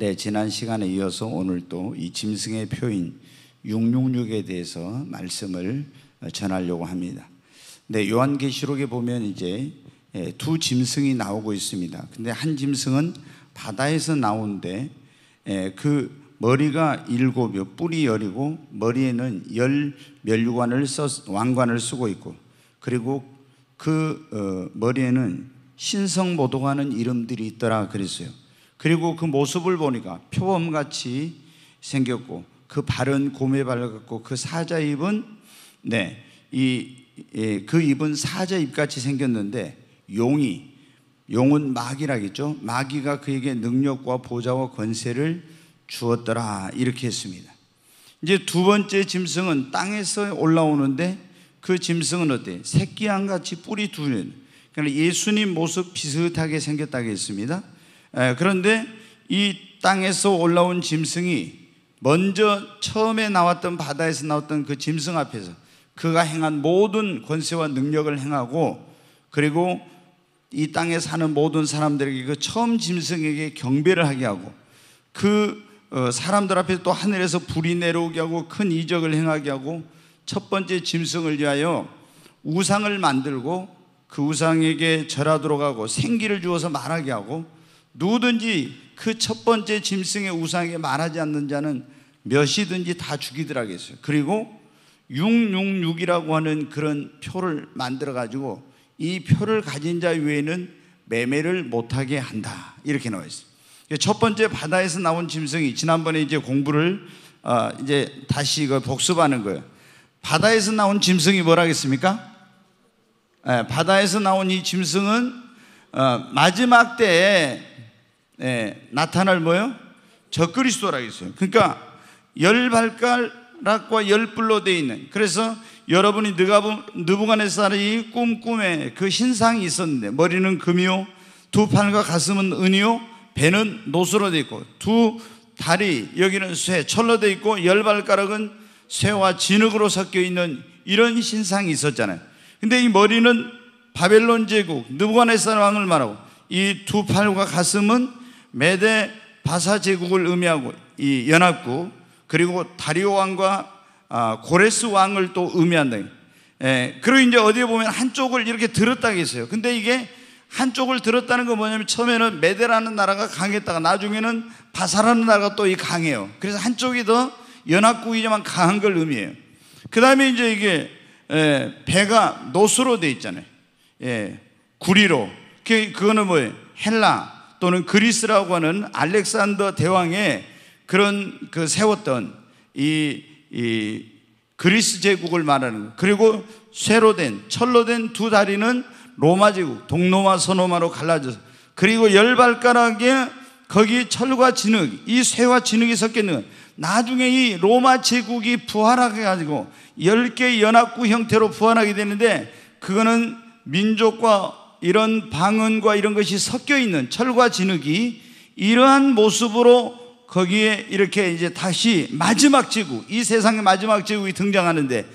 네, 지난 시간에 이어서 오늘 또이 짐승의 표인 666에 대해서 말씀을 어, 전하려고 합니다. 네, 요한계시록에 보면 이제 예, 두 짐승이 나오고 있습니다. 근데 한 짐승은 바다에서 나온데 예, 그 머리가 일곱이요 뿔이 열이고 머리에는 열 멸류관을 써 왕관을 쓰고 있고 그리고 그 어, 머리에는 신성 모독하는 이름들이 있더라 그랬어요. 그리고 그 모습을 보니까 표범같이 생겼고 그 발은 곰의 발 같고 그 사자 입은 네, 이, 예, 그 입은 사자 입같이 생겼는데 용이 용은 마귀라겠죠. 마귀가 그에게 능력과 보좌와 권세를 주었더라 이렇게 했습니다. 이제 두 번째 짐승은 땅에서 올라오는데 그 짐승은 어때? 새끼 양 같이 뿔이 두는 그러니까 예수님 모습 비슷하게 생겼다고 했습니다. 예, 그런데 이 땅에서 올라온 짐승이 먼저 처음에 나왔던 바다에서 나왔던 그 짐승 앞에서 그가 행한 모든 권세와 능력을 행하고 그리고 이 땅에 사는 모든 사람들에게 그 처음 짐승에게 경배를 하게 하고 그 어, 사람들 앞에서 또 하늘에서 불이 내려오게 하고 큰 이적을 행하게 하고 첫 번째 짐승을 위하여 우상을 만들고 그 우상에게 절하도록 하고 생기를 주어서 말하게 하고 누구든지 그 첫 번째 짐승의 우상에 말하지 않는 자는 몇이든지 다 죽이더라 겠어요. 그리고 666이라고 하는 그런 표를 만들어 가지고 이 표를 가진 자 외에는 매매를 못하게 한다. 이렇게 나와 있어요. 첫 번째 바다에서 나온 짐승이 지난번에 이제 공부를 어 이제 다시 이걸 복습하는 거예요. 바다에서 나온 짐승이 뭐라겠습니까? 예, 바다에서 나온 이 짐승은 어 마지막 때에 예, 나타날 뭐요? 적그리스도라 했어요. 그러니까 열 발가락과 열 뿔로 되어 있는. 그래서 여러분이 느부갓네살이 꿈꿈에 그 신상이 있었는데 머리는 금이요, 두 팔과 가슴은 은이요, 배는 노스로 되어 있고 두 다리 여기는 쇠 철로 되어 있고 열 발가락은 쇠와 진흙으로 섞여 있는 이런 신상이 있었잖아요. 근데 이 머리는 바벨론 제국 느부갓네살 왕을 말하고 이 두 팔과 가슴은 메대 바사 제국을 의미하고 이 연합국 그리고 다리오 왕과 아, 고레스 왕을 또 의미한다. 예, 그리고 이제 어디에 보면 한쪽을 이렇게 들었다고 했어요. 근데 이게 한쪽을 들었다는 건 뭐냐면 처음에는 메데라는 나라가 강했다가 나중에는 바사라는 나라가 또 이 강해요. 그래서 한쪽이 더 연합국이지만 강한 걸 의미해요. 그 다음에 이제 이게 예, 배가 노스로 돼 있잖아요. 예, 구리로. 그, 그거는 뭐예요? 헬라. 또는 그리스라고 하는 알렉산더 대왕의 그런 그 세웠던 이, 이 그리스 제국을 말하는 그리고 쇠로 된 철로 된 두 다리는 로마 제국 동로마 서로마로 갈라져서 그리고 열 발가락에 거기 철과 진흙 이 쇠와 진흙이 섞여 있는 나중에 이 로마 제국이 부활하게 가지고 열 개의 연합국 형태로 부활하게 되는데 그거는 민족과 이런 방언과 이런 것이 섞여 있는 철과 진흙이 이러한 모습으로 거기에 이렇게 이제 다시 마지막 지구, 이 세상의 마지막 지구가 등장하는데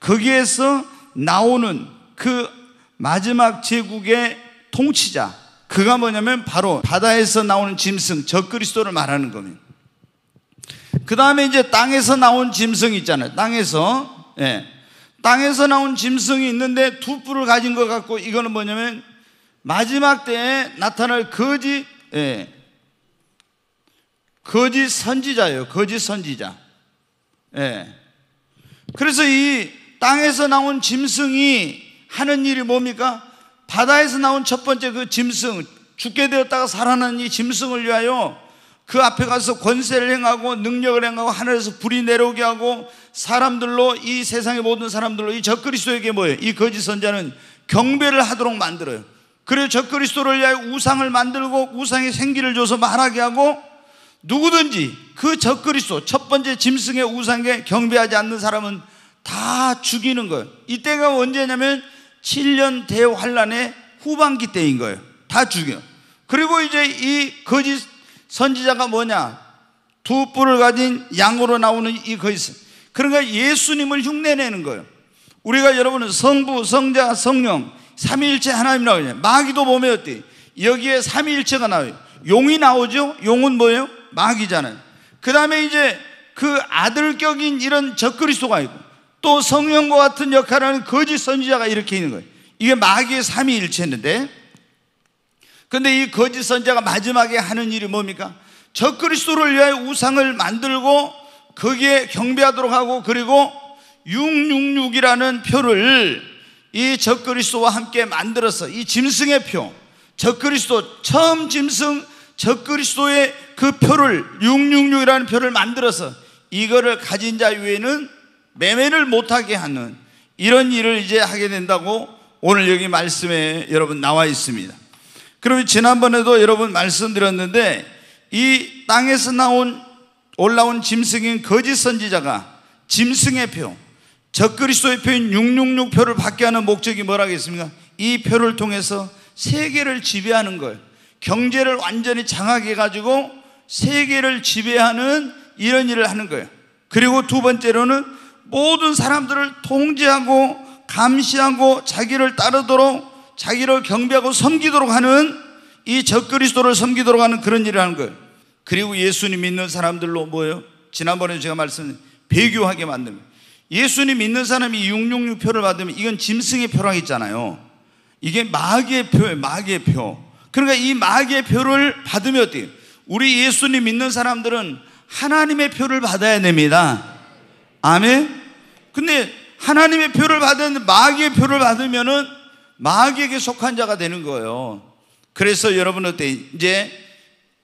거기에서 나오는 그 마지막 제국의 통치자, 그가 뭐냐면 바로 바다에서 나오는 짐승, 적 그리스도를 말하는 겁니다. 그 다음에 이제 땅에서 나온 짐승이 있잖아요. 땅에서. 예. 땅에서 나온 짐승이 있는데 두 뿔을 가진 것 같고 이거는 뭐냐면 마지막 때에 나타날 거짓 예, 거짓 선지자예요. 거짓 선지자. 예. 그래서 이 땅에서 나온 짐승이 하는 일이 뭡니까? 바다에서 나온 첫 번째 그 짐승, 죽게 되었다가 살아난 이 짐승을 위하여 그 앞에 가서 권세를 행하고 능력을 행하고 하늘에서 불이 내려오게 하고 사람들로 이 세상의 모든 사람들로 이 적그리스도에게 뭐예요? 이 거짓 선자는 경배를 하도록 만들어요. 그리고 적그리스도를 위하여 우상을 만들고 우상의 생기를 줘서 말하게 하고 누구든지 그 적그리스도 첫 번째 짐승의 우상에 경배하지 않는 사람은 다 죽이는 거예요. 이때가 언제냐면 7년 대환란의 후반기 때인 거예요. 다 죽여. 그리고 이제 이 거짓 선지자가 뭐냐? 두 뿔을 가진 양으로 나오는 이 거짓. 그러니까 예수님을 흉내내는 거예요. 우리가 여러분은 성부, 성자, 성령 삼위일체 하나님이라냐 마귀도 몸에 어때? 여기에 삼위일체가 나와요. 용이 나오죠? 용은 뭐예요? 마귀잖아요. 그 다음에 이제 그 아들격인 이런 적그리스도가 있고 또 성령과 같은 역할을 하는 거짓 선지자가 이렇게 있는 거예요. 이게 마귀의 삼위일체인데 근데 이 거짓 선지자가 마지막에 하는 일이 뭡니까? 적그리스도를 위하여 우상을 만들고 거기에 경배하도록 하고 그리고 666이라는 표를 이 적그리스도와 함께 만들어서 이 짐승의 표, 적그리스도 처음 짐승 적그리스도의 그 표를 666이라는 표를 만들어서 이거를 가진 자외에는 매매를 못하게 하는 이런 일을 이제 하게 된다고 오늘 여기 말씀에 여러분 나와 있습니다. 그러면 지난번에도 여러분 말씀드렸는데 이 땅에서 나온 올라온 짐승인 거짓 선지자가 짐승의 표, 적그리스도의 표인 666 표를 받게 하는 목적이 뭐라겠습니까? 이 표를 통해서 세계를 지배하는 걸 경제를 완전히 장악해 가지고 세계를 지배하는 이런 일을 하는 거예요. 그리고 두 번째로는 모든 사람들을 통제하고 감시하고 자기를 따르도록 자기를 경배하고 섬기도록 하는 이 적그리스도를 섬기도록 하는 그런 일을 하는 거예요. 그리고 예수님 믿는 사람들로 뭐예요? 지난번에 제가 말씀드린 배교하게 만듭니다. 예수님 믿는 사람이 666 표를 받으면 이건 짐승의 표랑 있잖아요. 이게 마귀의 표예요, 마귀의 표. 그러니까 이 마귀의 표를 받으면 어때요? 우리 예수님 믿는 사람들은 하나님의 표를 받아야 됩니다. 아멘? 근데 하나님의 표를 받은 마귀의 표를 받으면은 마귀에게 속한 자가 되는 거예요. 그래서 여러분 어때? 이제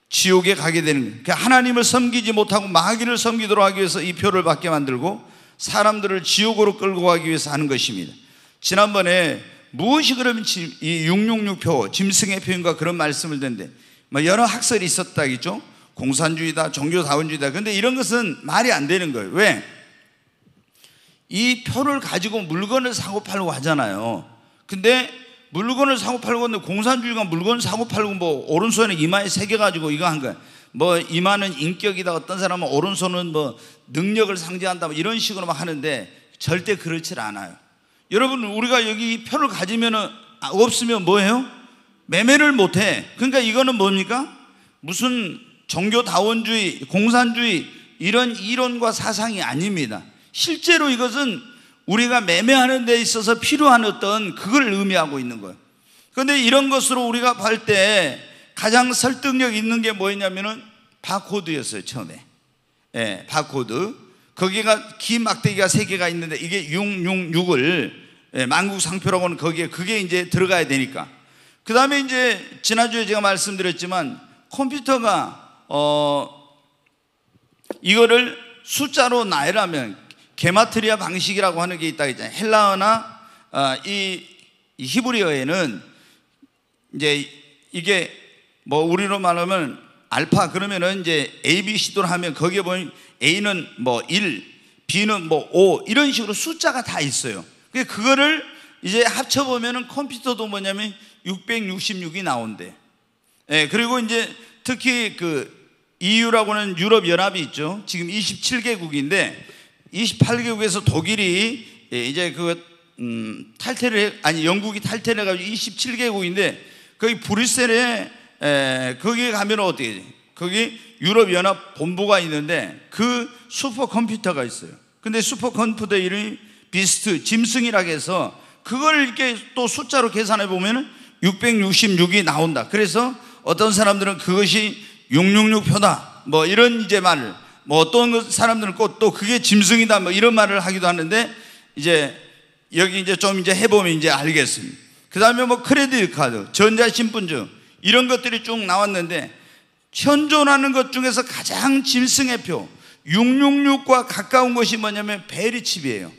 지옥에 가게 되는 거예요. 그러니까 하나님을 섬기지 못하고 마귀를 섬기도록 하기 위해서 이 표를 받게 만들고 사람들을 지옥으로 끌고 가기 위해서 하는 것입니다. 지난번에 무엇이 그러면 이 666표, 짐승의 표현과 그런 말씀을 드는데 뭐 여러 학설이 있었다겠죠? 공산주의다, 종교다원주의다. 근데 이런 것은 말이 안 되는 거예요. 왜? 이 표를 가지고 물건을 사고 팔고 하잖아요. 근데 물건을 사고 팔고 하는데 공산주의가 물건 을 사고 팔고 뭐 오른손에 이마에 새겨 가지고 이거 한 거야. 뭐 이마는 인격이다 어떤 사람은 오른손은 뭐 능력을 상징한다 뭐 이런 식으로 막 하는데 절대 그렇지 않아요. 여러분 우리가 여기 표를 가지면은 아, 없으면 뭐해요 매매를 못 해. 그러니까 이거는 뭡니까? 무슨 종교다원주의, 공산주의 이런 이론과 사상이 아닙니다. 실제로 이것은 우리가 매매하는 데 있어서 필요한 어떤 그걸 의미하고 있는 거예요. 그런데 이런 것으로 우리가 볼 때 가장 설득력 있는 게 뭐였냐면은 바코드였어요, 처음에. 예, 바코드. 거기가 기 막대기가 세 개가 있는데 이게 666을 예, 만국 상표라고 는 거기에 그게 이제 들어가야 되니까. 그 다음에 이제 지난주에 제가 말씀드렸지만 컴퓨터가 어 이거를 숫자로 나열하면 게마트리아 방식이라고 하는 게 있다 했잖아요. 헬라어나 어, 이 히브리어에는 이제 이게 뭐 우리로 말하면 알파 그러면은 이제 A, B, C도 하면 거기에 보면 A는 뭐 1, B는 뭐 5 이런 식으로 숫자가 다 있어요. 그 그거를 이제 합쳐 보면은 컴퓨터도 뭐냐면 666이 나온대. 예, 그리고 이제 특히 그 EU라고는 유럽 연합이 있죠. 지금 27개국인데 28개국에서 독일이 예, 이제 그 음, 탈퇴를 해, 아니 영국이 탈퇴를 해가지고 27개국인데 거기 브뤼셀에 에, 거기 가면 어떻게 거기 유럽연합 본부가 있는데 그 슈퍼컴퓨터가 있어요. 근데 슈퍼컴퓨터 이름이 비스트, 짐승이라고 해서 그걸 이렇게 또 숫자로 계산해 보면은 666이 나온다. 그래서 어떤 사람들은 그것이 666표다. 뭐 이런 이제 말을 뭐 어떤 사람들은 꼭또 그게 짐승이다. 뭐 이런 말을 하기도 하는데 이제 여기 이제 좀 이제 해보면 이제 알겠습니다. 그 다음에 뭐 크레딧 카드, 전자신분증, 이런 것들이 쭉 나왔는데 현존하는 것 중에서 가장 짐승의 표 666과 가까운 것이 뭐냐면 베리칩이에요.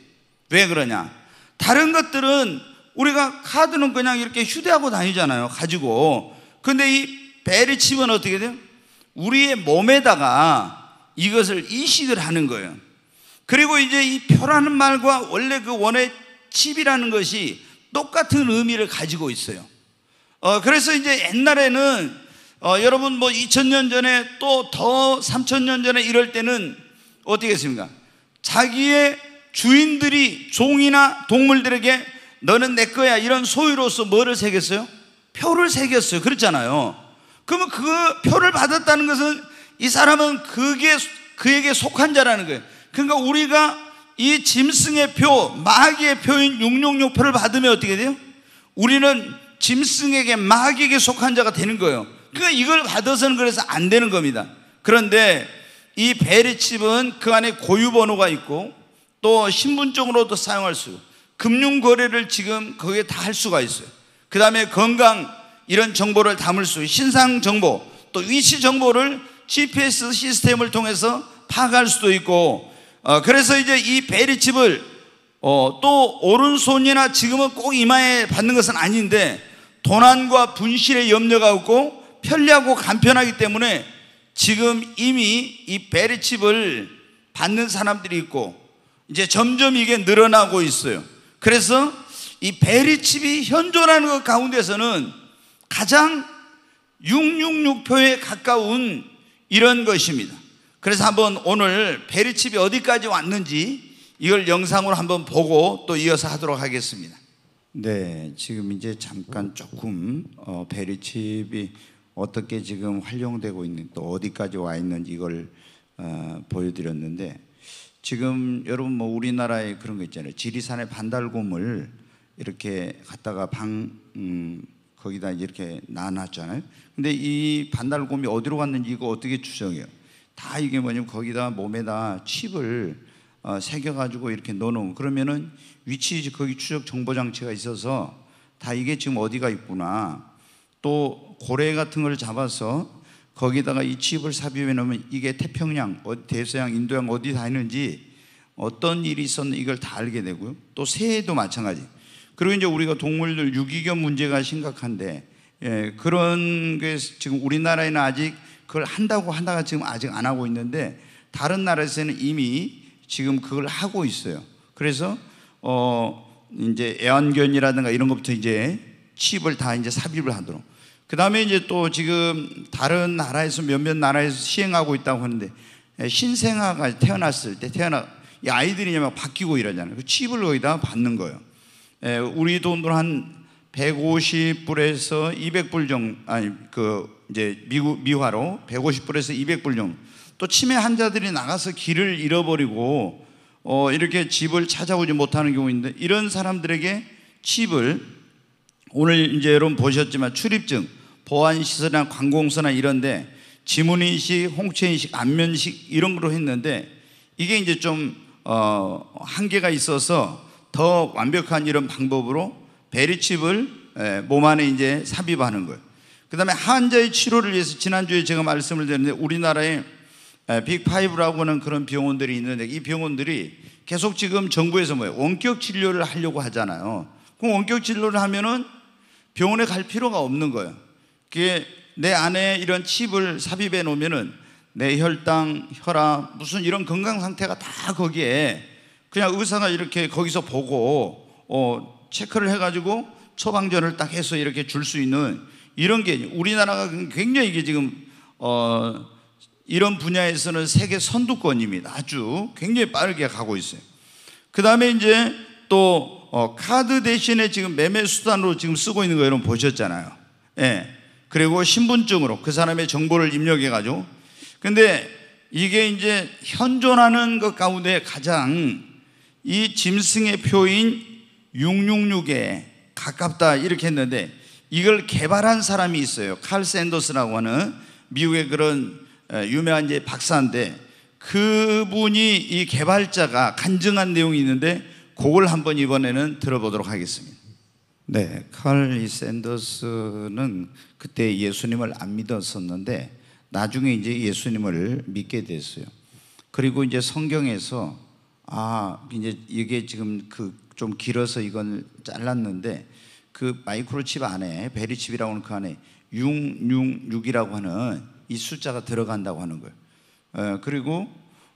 왜 그러냐? 다른 것들은 우리가 카드는 그냥 이렇게 휴대하고 다니잖아요. 가지고. 근데 이 베리칩은 어떻게 돼요? 우리의 몸에다가 이것을 이식을 하는 거예요. 그리고 이제 이 표라는 말과 원래 그 원의 칩이라는 것이 똑같은 의미를 가지고 있어요. 어, 그래서 이제 옛날에는 어, 여러분 뭐 2000년 전에 또 더 3000년 전에 이럴 때는 어떻게 했습니까? 자기의 주인들이 종이나 동물들에게 너는 내 거야 이런 소유로서 뭐를 새겼어요? 표를 새겼어요. 그렇잖아요. 그러면 그 표를 받았다는 것은 이 사람은 그게 그에게 속한 자라는 거예요. 그러니까 우리가 이 짐승의 표, 마귀의 표인 666표를 받으면 어떻게 돼요? 우리는 짐승에게 마귀에게 속한 자가 되는 거예요. 그러니까 이걸 받아서는 그래서 안 되는 겁니다. 그런데 이 베리칩은 그 안에 고유 번호가 있고 또 신분증으로도 사용할 수, 금융 거래를 지금 거기에 다 할 수가 있어요. 그 다음에 건강 이런 정보를 담을 수, 신상 정보, 또 위치 정보를 GPS 시스템을 통해서 파악할 수도 있고, 어, 그래서 이제 이 베리칩을 어, 또 오른손이나 지금은 꼭 이마에 받는 것은 아닌데 도난과 분실의 염려가 없고 편리하고 간편하기 때문에 지금 이미 이 베리칩을 받는 사람들이 있고 이제 점점 이게 늘어나고 있어요. 그래서 이 베리칩이 현존하는 것 가운데서는 가장 666표에 가까운 이런 것입니다. 그래서 한번 오늘 베리칩이 어디까지 왔는지 이걸 영상으로 한번 보고 또 이어서 하도록 하겠습니다. 네, 지금 이제 잠깐 조금 어, 베리칩이 어떻게 지금 활용되고 있는 또 어디까지 와 있는지 이걸 어, 보여드렸는데 지금 여러분 뭐 우리나라에 그런 거 있잖아요. 지리산의 반달곰을 이렇게 갖다가 방 음, 거기다 이렇게 나놨잖아요 근데 이 반달곰이 어디로 갔는지 이거 어떻게 추정해요? 다 이게 뭐냐면 거기다 몸에다 칩을 어, 새겨가지고 이렇게 넣어놓으 그러면은 위치 거기 추적 정보 장치가 있어서 다 이게 지금 어디가 있구나. 또 고래 같은 걸 잡아서 거기다가 이 칩을 삽입해 놓으면 이게 태평양, 어, 대서양, 인도양 어디 다 있는지 어떤 일이 있었는 이걸 다 알게 되고요. 또 새도 마찬가지. 그리고 이제 우리가 동물들 유기견 문제가 심각한데 예, 그런 게 지금 우리나라에는 아직 그걸 한다고 하다가 지금 아직 안 하고 있는데 다른 나라에서는 이미 지금 그걸 하고 있어요. 그래서 어 이제 애완견이라든가 이런 것부터 이제 칩을 다 이제 삽입을 하도록. 그 다음에 이제 또 지금 다른 나라에서 몇몇 나라에서 시행하고 있다고 하는데 예, 신생아가 태어났을 때 태어나 이 아이들이 막 바뀌고 이러잖아요. 그 칩을 거기다 받는 거예요. 에, 예, 우리 돈으로 한 150불에서 200불 정도 아니 그 이제 미국 미화로 150불에서 200불 정도. 또 치매 환자들이 나가서 길을 잃어버리고 어, 이렇게 집을 찾아오지 못하는 경우인데 이런 사람들에게 칩을 오늘 이제 여러분 보셨지만 출입증, 보안시설이나 관공서나 이런데 지문인식, 홍채인식, 안면식 이런 걸로 했는데 이게 이제 좀 어, 한계가 있어서 더 완벽한 이런 방법으로 베리칩을 예, 몸 안에 이제 삽입하는 거예요. 그 다음에 환자의 치료를 위해서 지난주에 제가 말씀을 드렸는데 우리나라에 빅파이브라고 하는 그런 병원들이 있는데 이 병원들이 계속 지금 정부에서 뭐예요? 원격 진료를 하려고 하잖아요. 그럼 원격 진료를 하면은 병원에 갈 필요가 없는 거예요. 그게 내 안에 이런 칩을 삽입해 놓으면은 내 혈당, 혈압, 무슨 이런 건강 상태가 다 거기에 그냥 의사가 이렇게 거기서 보고 어, 체크를 해가지고 처방전을 딱 해서 이렇게 줄 수 있는 이런 게 우리나라가 굉장히 이게 지금 어, 이런 분야에서는 세계 선두권입니다. 아주 굉장히 빠르게 가고 있어요. 그 다음에 이제 또 어, 카드 대신에 지금 매매 수단으로 지금 쓰고 있는 거 여러분 보셨잖아요. 예. 그리고 신분증으로 그 사람의 정보를 입력해 가지고 근데 이게 이제 현존하는 것 가운데 가장 이 짐승의 표인 666에 가깝다 이렇게 했는데 이걸 개발한 사람이 있어요. 칼 샌더스라고 하는 미국의 그런 예, 유명한 이제 박사인데 그분이 이 개발자가 간증한 내용이 있는데 그걸 한번 이번에는 들어보도록 하겠습니다. 네, 칼리 샌더스는 그때 예수님을 안 믿었었는데 나중에 이제 예수님을 믿게 됐어요. 그리고 이제 성경에서 아 이제 이게 지금 그 좀 길어서 이건 잘랐는데 그 마이크로칩 안에 베리칩이라고 하는 그 안에 666이라고 하는 이 숫자가 들어간다고 하는 거예요. 예, 그리고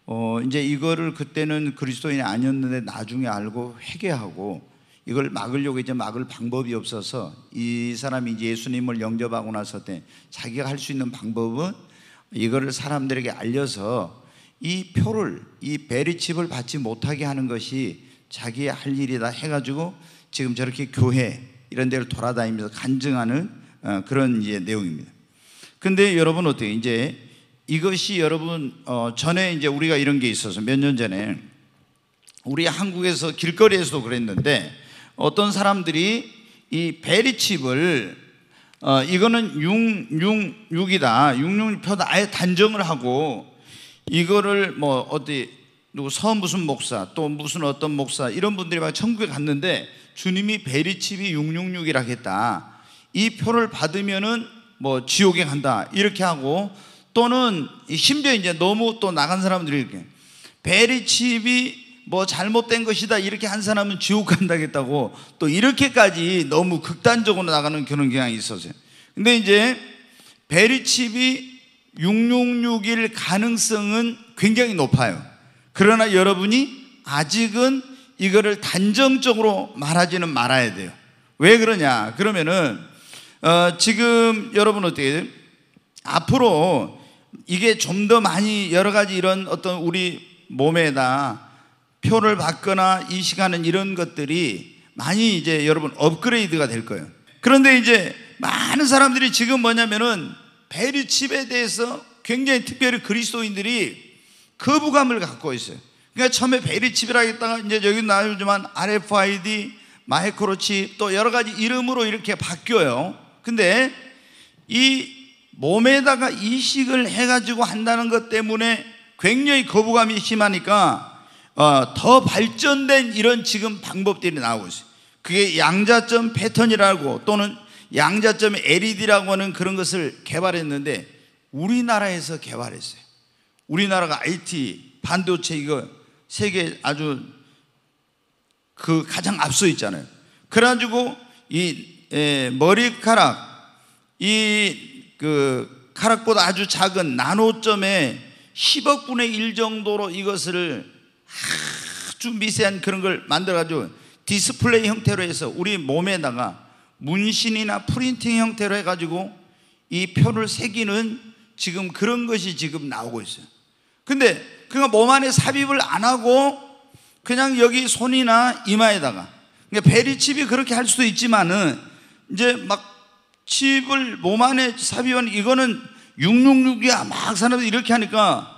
어, 이제 이거를 그때는 그리스도인이 아니었는데 나중에 알고 회개하고 이걸 막으려고 이제 막을 방법이 없어서 이 사람이 예수님을 영접하고 나서 때 자기가 할 수 있는 방법은 이거를 사람들에게 알려서 이 표를 이 베리칩을 받지 못하게 하는 것이 자기의 할 일이다 해가지고 지금 저렇게 교회 이런 데를 돌아다니면서 간증하는 어, 그런 이제 내용입니다. 근데 여러분 어떻게 이제 이것이 여러분 어 전에 이제 우리가 이런 게 있어서 몇 년 전에 우리 한국에서 길거리에서도 그랬는데 어떤 사람들이 이 베리칩을 어 이거는 666이다 666표다 아예 단정을 하고 이거를 뭐 어디 누구 서 무슨 목사 또 무슨 어떤 목사 이런 분들이 막 천국에 갔는데 주님이 베리칩이 666이라 했다 이 표를 받으면은 뭐 지옥에 간다 이렇게 하고 또는 심지어 이제 너무 또 나간 사람들이 이렇게 베리칩이 뭐 잘못된 것이다 이렇게 한 사람은 지옥 간다겠다고 또 이렇게까지 너무 극단적으로 나가는 그런 경향이 있었어요. 근데 이제 베리칩이 666일 가능성은 굉장히 높아요. 그러나 여러분이 아직은 이거를 단정적으로 말하지는 말아야 돼요. 왜 그러냐? 그러면은 어, 지금 여러분 어떻게 돼요? 앞으로 이게 좀 더 많이 여러 가지 이런 어떤 우리 몸에다 표를 받거나 이식하는 이런 것들이 많이 이제 여러분 업그레이드가 될 거예요. 그런데 이제 많은 사람들이 지금 뭐냐면은 베리 칩에 대해서 굉장히 특별히 그리스도인들이 거부감을 갖고 있어요. 그러니까 처음에 베리 칩이라 했다가 이제 여기 나오지만 RFID, 마이크로칩 또 여러 가지 이름으로 이렇게 바뀌어요. 근데 이 몸에다가 이식을 해가지고 한다는 것 때문에 굉장히 거부감이 심하니까 어, 더 발전된 이런 지금 방법들이 나오고 있어요. 그게 양자점 패턴이라고 또는 양자점 LED라고 하는 그런 것을 개발했는데 우리나라에서 개발했어요. 우리나라가 IT 반도체 이거 세계 아주 그 가장 앞서 있잖아요. 그래가지고 이 예, 머리카락 이그 카락보다 아주 작은 나노점에 10억 분의 1 정도로 이것을 아주 미세한 그런 걸 만들어가지고 디스플레이 형태로 해서 우리 몸에다가 문신이나 프린팅 형태로 해가지고 이 표를 새기는 지금 그런 것이 지금 나오고 있어요. 근데 그가 몸 안에 삽입을 안 하고 그냥 여기 손이나 이마에다가 그러니까 베리칩이 그렇게 할 수도 있지만은 이제 막 칩을 몸 안에 삽입한 이거는 666이야 막 사람들이 이렇게 하니까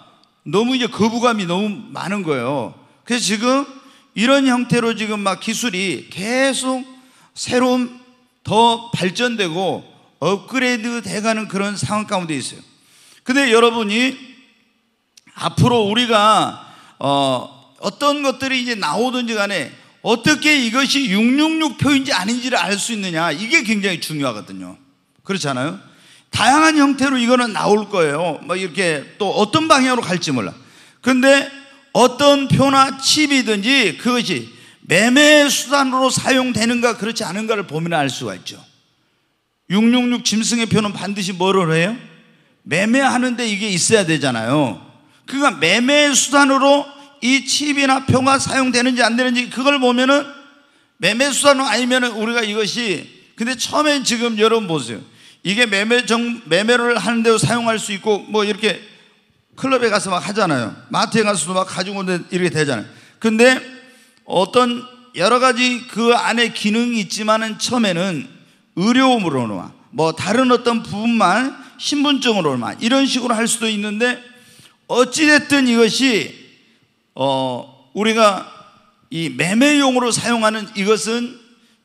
너무 이제 거부감이 너무 많은 거예요. 그래서 지금 이런 형태로 지금 막 기술이 계속 새로운 더 발전되고 업그레이드 돼가는 그런 상황 가운데 있어요. 근데 여러분이 앞으로 우리가 어 어떤 것들이 이제 나오든지 간에 어떻게 이것이 666 표인지 아닌지를 알 수 있느냐 이게 굉장히 중요하거든요. 그렇잖아요. 다양한 형태로 이거는 나올 거예요. 뭐 이렇게 또 어떤 방향으로 갈지 몰라. 그런데 어떤 표나 칩이든지 그것이 매매 수단으로 사용되는가 그렇지 않은가를 보면 알 수가 있죠. 666 짐승의 표는 반드시 뭐를 해요? 매매하는데 이게 있어야 되잖아요. 그러니까 매매 수단으로 이 칩이나 표가 사용되는지 안 되는지 그걸 보면은 매매수단 은 아니면은 우리가 이것이 근데 처음엔 지금 여러분 보세요. 이게 매매 정, 매매를 하는데도 사용할 수 있고 뭐 이렇게 클럽에 가서 막 하잖아요. 마트에 가서도 막 가지고 오는 이렇게 되잖아요. 근데 어떤 여러 가지 그 안에 기능이 있지만은 처음에는 의료음으로나 뭐 다른 어떤 부분만 신분증으로만 이런 식으로 할 수도 있는데 어찌됐든 이것이 어, 우리가 이 매매용으로 사용하는 이것은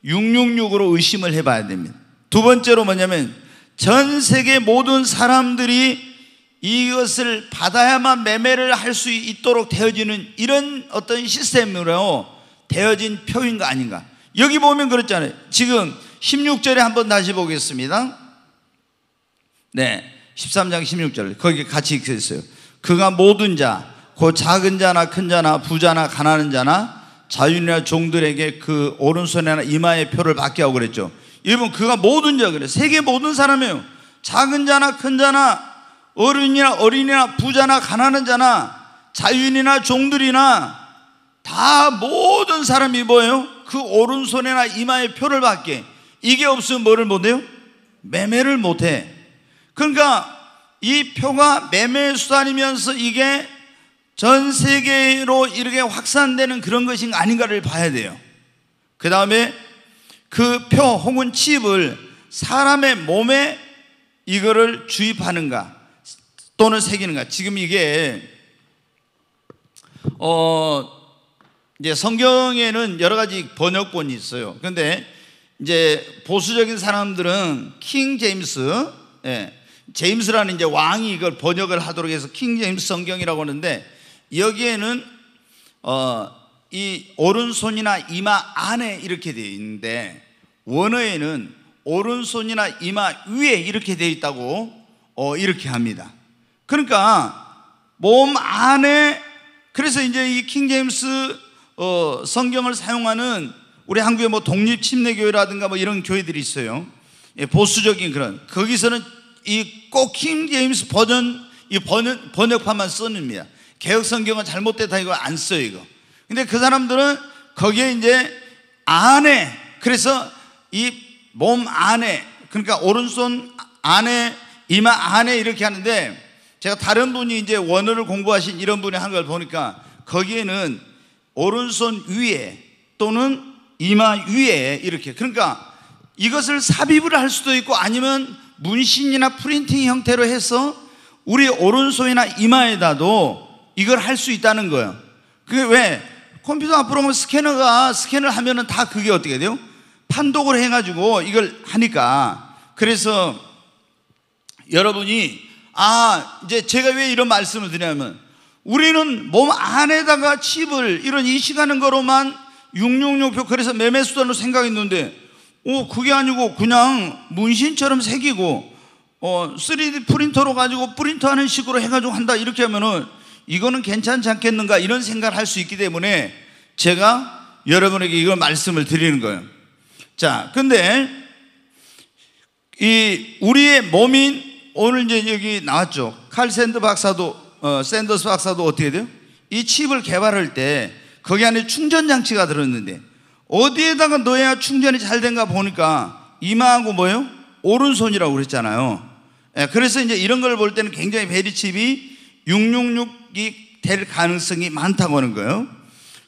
666으로 의심을 해봐야 됩니다. 두 번째로 뭐냐면 전 세계 모든 사람들이 이것을 받아야만 매매를 할 수 있도록 되어지는 이런 어떤 시스템으로 되어진 표인가 아닌가. 여기 보면 그렇잖아요. 지금 16절에 한번 다시 보겠습니다. 네. 13장 16절. 거기 같이 읽혀있어요. 그가 모든 자, 그 작은 자나 큰 자나 부자나 가난한 자나 자윤이나 종들에게 그 오른손에나 이마에 표를 받게 하고 그랬죠. 여러분 그가 모든 자 그래. 세계 모든 사람이에요. 작은 자나 큰 자나 어른이나 어린이나 부자나 가난한 자나 자유이나 종들이나 다 모든 사람이 뭐예요? 그 오른손에나 이마에 표를 받게. 이게 없으면 뭐를 못해요? 매매를 못해. 그러니까 이 표가 매매 수단이면서 이게 전 세계로 이렇게 확산되는 그런 것이 아닌가를 봐야 돼요. 그 다음에 그 표 혹은 칩을 사람의 몸에 이거를 주입하는가 또는 새기는가. 지금 이게 어 이제 성경에는 여러 가지 번역본이 있어요. 그런데 이제 보수적인 사람들은 킹 제임스, 예, 제임스라는 이제 왕이 이걸 번역을 하도록 해서 킹 제임스 성경이라고 하는데 여기에는 어, 이 오른손이나 이마 안에 이렇게 되어 있는데 원어에는 오른손이나 이마 위에 이렇게 되어 있다고 어, 이렇게 합니다. 그러니까 몸 안에 그래서 이제 이 킹제임스 어, 성경을 사용하는 우리 한국의 뭐 독립 침례 교회라든가 뭐 이런 교회들이 있어요. 예, 보수적인 그런 거기서는 이 꼭 킹제임스 버전 이 번역, 번역판만 써냅니다. 개혁 성경은 잘못됐다 이거 안 써 이거. 근데 그 사람들은 거기에 이제 안에 그래서 이 몸 안에 그러니까 오른손 안에 이마 안에 이렇게 하는데 제가 다른 분이 이제 원어를 공부하신 이런 분이 한 걸 보니까 거기에는 오른손 위에 또는 이마 위에 이렇게 그러니까 이것을 삽입을 할 수도 있고 아니면 문신이나 프린팅 형태로 해서 우리 오른손이나 이마에다도 이걸 할 수 있다는 거예요. 그게 왜? 컴퓨터 앞으로 오면 뭐 스캐너가 스캐너를 하면은 다 그게 어떻게 돼요? 판독을 해가지고 이걸 하니까 그래서 여러분이 아 이제 제가 왜 이런 말씀을 드냐면 리 우리는 몸 안에다가 칩을 이런 이식하는 거로만 666표 그래서 매매 수단으로 생각했는데 오 그게 아니고 그냥 문신처럼 새기고 어 3D 프린터로 가지고 프린터하는 식으로 해가지고 한다 이렇게 하면은 이거는 괜찮지 않겠는가 이런 생각을 할 수 있기 때문에 제가 여러분에게 이걸 말씀을 드리는 거예요. 자, 근데 이 우리의 몸인 오늘 이제 여기 나왔죠. 칼 샌드 박사도 어, 샌더스 박사도 어떻게 돼요? 이 칩을 개발할 때 거기 안에 충전 장치가 들었는데 어디에다가 넣어야 충전이 잘 된가 보니까 이마하고 뭐요? 오른손이라고 그랬잖아요. 예, 그래서 이제 이런 걸 볼 때는 굉장히 베리칩이 666이 될 가능성이 많다고 하는 거예요.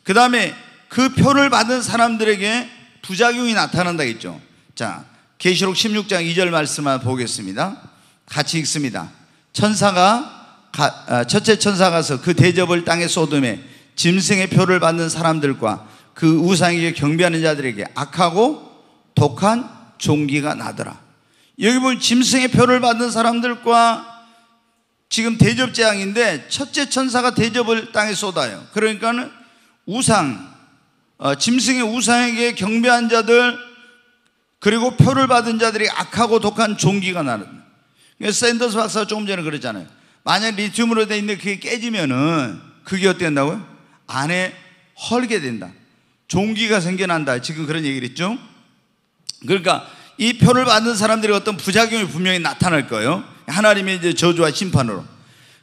그 다음에 그 표를 받은 사람들에게 부작용이 나타난다 했죠. 자, 계시록 16장 2절 말씀만 보겠습니다. 같이 읽습니다. 천사가 가, 아, 첫째 천사 가서 그 대접을 땅에 쏟음에 짐승의 표를 받는 사람들과 그 우상에게 경배하는 자들에게 악하고 독한 종기가 나더라. 여기 보면 짐승의 표를 받는 사람들과 지금 대접 재앙인데 첫째 천사가 대접을 땅에 쏟아요. 그러니까는 우상, 어, 짐승의 우상에게 경배한 자들 그리고 표를 받은 자들이 악하고 독한 종기가 나는. 그래서 그러니까 샌더스 박사가 조금 전에 그랬잖아요. 만약 리튬으로 돼 있는데 그게 깨지면은 그게 어떻게 된다고요? 안에 헐게 된다. 종기가 생겨난다. 지금 그런 얘기를 했죠. 그러니까 이 표를 받는 사람들이 어떤 부작용이 분명히 나타날 거예요. 하나님의 이제 저주와 심판으로.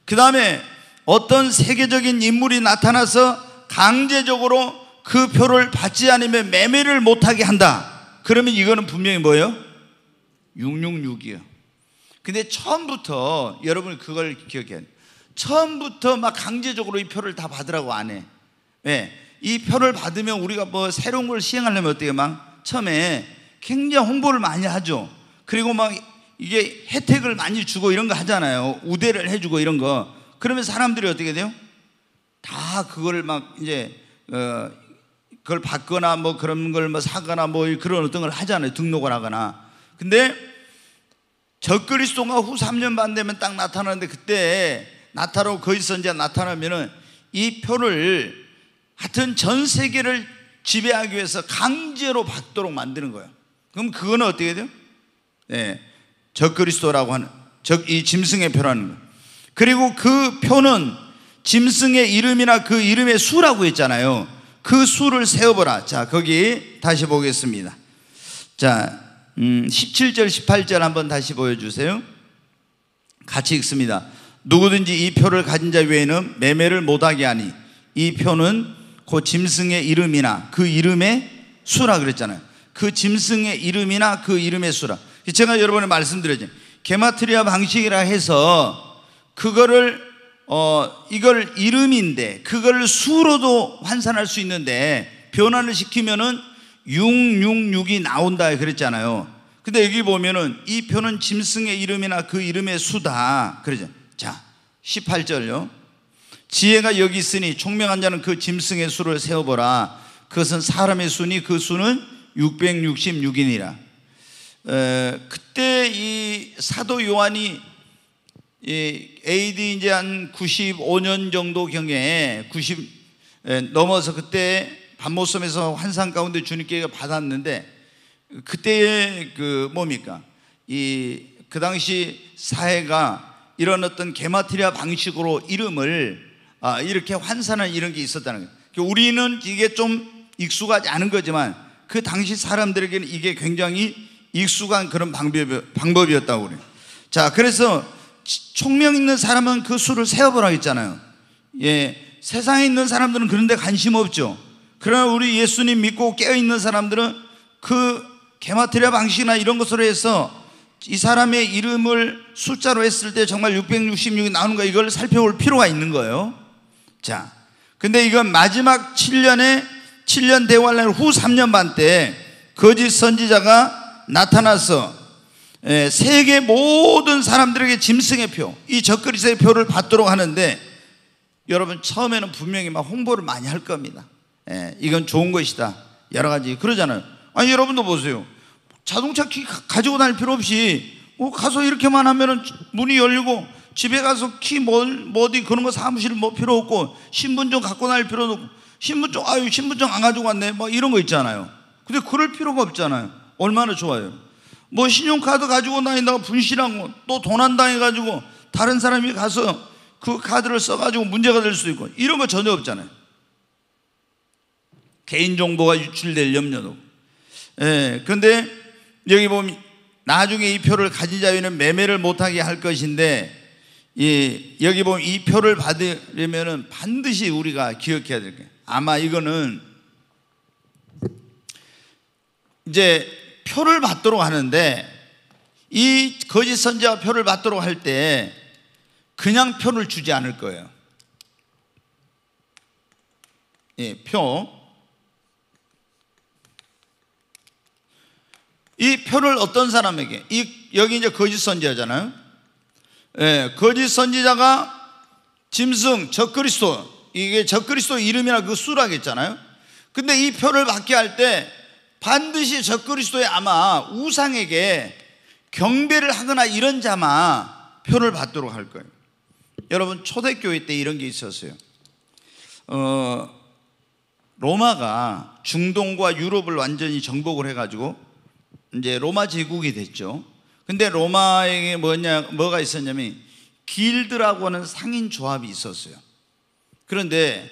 그 다음에 어떤 세계적인 인물이 나타나서 강제적으로 그 표를 받지 않으면 매매를 못하게 한다. 그러면 이거는 분명히 뭐예요? 666이요. 근데 처음부터 여러분 그걸 기억해 처음부터 막 강제적으로 이 표를 다 받으라고 안 해. 왜? 이 표를 받으면 우리가 뭐 새로운 걸 시행하려면 어떻게 막 처음에 굉장히 홍보를 많이 하죠. 그리고 막 이게 혜택을 많이 주고 이런 거 하잖아요. 우대를 해주고 이런 거. 그러면 사람들이 어떻게 돼요? 다 그걸 막 이제 어 그걸 받거나 뭐 그런 걸 뭐 사거나 뭐 그런 어떤 걸 하잖아요. 등록을 하거나. 근데 적그리스도가 후 3년 반 되면 딱 나타나는데 그때 나타나고 거기서 이제 나타나면은 이 표를 하여튼 전 세계를 지배하기 위해서 강제로 받도록 만드는 거예요. 그럼 그거는 어떻게 돼요? 예. 네. 적그리스도라고 하는 적 이 짐승의 표라는 거. 그리고 그 표는 짐승의 이름이나 그 이름의 수라고 했잖아요. 그 수를 세어보라. 자, 거기 다시 보겠습니다. 자, 음, 17절, 18절 한번 다시 보여주세요. 같이 읽습니다. 누구든지 이 표를 가진 자 외에는 매매를 못하게 하니 이 표는 그 짐승의 이름이나 그 이름의 수라 그랬잖아요. 그 짐승의 이름이나 그 이름의 수라. 제가 여러분에 말씀드렸죠. 게마트리아 방식이라 해서 그거를 어 이걸 이름인데 그걸 수로도 환산할 수 있는데 변환을 시키면은 666이 나온다 그랬잖아요. 근데 여기 보면은 이 표는 짐승의 이름이나 그 이름의 수다 그러죠. 자, 18절요. 지혜가 여기 있으니 총명한 자는 그 짐승의 수를 세어보라. 그것은 사람의 수니 그 수는 666이니라. 에, 그때 이 사도 요한이 이 AD 이제 한 95년 정도 경에 90 에, 넘어서 그때 반모섬에서 환상 가운데 주님께 받았는데 그때 그 뭡니까 이 그 당시 사회가 이런 어떤 게마트리아 방식으로 이름을 아, 이렇게 환산한 이런 게 있었다는 거예요. 그 우리는 이게 좀 익숙하지 않은 거지만 그 당시 사람들에게는 이게 굉장히 익숙한 그런 방법이, 방법이었다고 그래요. 자, 그래서 총명 있는 사람은 그 수를 세어보라 했잖아요. 예, 세상에 있는 사람들은 그런데 관심 없죠. 그러나 우리 예수님 믿고 깨어있는 사람들은 그 게마트리아 방식이나 이런 것으로 해서 이 사람의 이름을 숫자로 했을 때 정말 666이 나오는가 이걸 살펴볼 필요가 있는 거예요. 자, 근데 이건 마지막 7년에 7년 대환란 후 3년 반 때 거짓 선지자가 나타나서 예, 세계 모든 사람들에게 짐승의 표, 이 적그리스의 표를 받도록 하는데 여러분 처음에는 분명히 막 홍보를 많이 할 겁니다. 예, 이건 좋은 것이다. 여러 가지 그러잖아요. 아니 여러분도 보세요. 자동차 키 가지고 다닐 필요 없이 뭐 가서 이렇게만 하면은 문이 열리고 집에 가서 키 뭐, 뭐디 그런 거 사무실 뭐 필요 없고 신분증 갖고 다닐 필요도 없고 신분증 아유 신분증 안 가지고 왔네 뭐 이런 거 있잖아요. 근데 그럴 필요가 없잖아요. 얼마나 좋아요. 뭐 신용카드 가지고 다니다가 분실하고 또 도난당해가지고 다른 사람이 가서 그 카드를 써가지고 문제가 될 수도 있고 이런 거 전혀 없잖아요. 개인정보가 유출될 염려도. 예, 그데 여기 보면 나중에 이 표를 가진 자유는 매매를 못하게 할 것인데 예, 여기 보면 이 표를 받으려면 반드시 우리가 기억해야 될거 아마 이거는 이제 표를 받도록 하는데 이 거짓 선지자 표를 받도록 할 때 그냥 표를 주지 않을 거예요. 예, 표. 이 표를 어떤 사람에게? 이 여기 이제 거짓 선지자잖아요. 예, 거짓 선지자가 짐승 적그리스도 이게 적그리스도 이름이나 그 수라고 잖아요 근데 이 표를 받게 할때 반드시 적그리스도의 아마 우상에게 경배를 하거나 이런 자마 표를 받도록 할 거예요. 여러분 초대교회 때 이런 게 있었어요. 어, 로마가 중동과 유럽을 완전히 정복을 해가지고 이제 로마 제국이 됐죠. 근데 로마에 뭐냐 뭐가 있었냐면 길드라고 하는 상인 조합이 있었어요. 그런데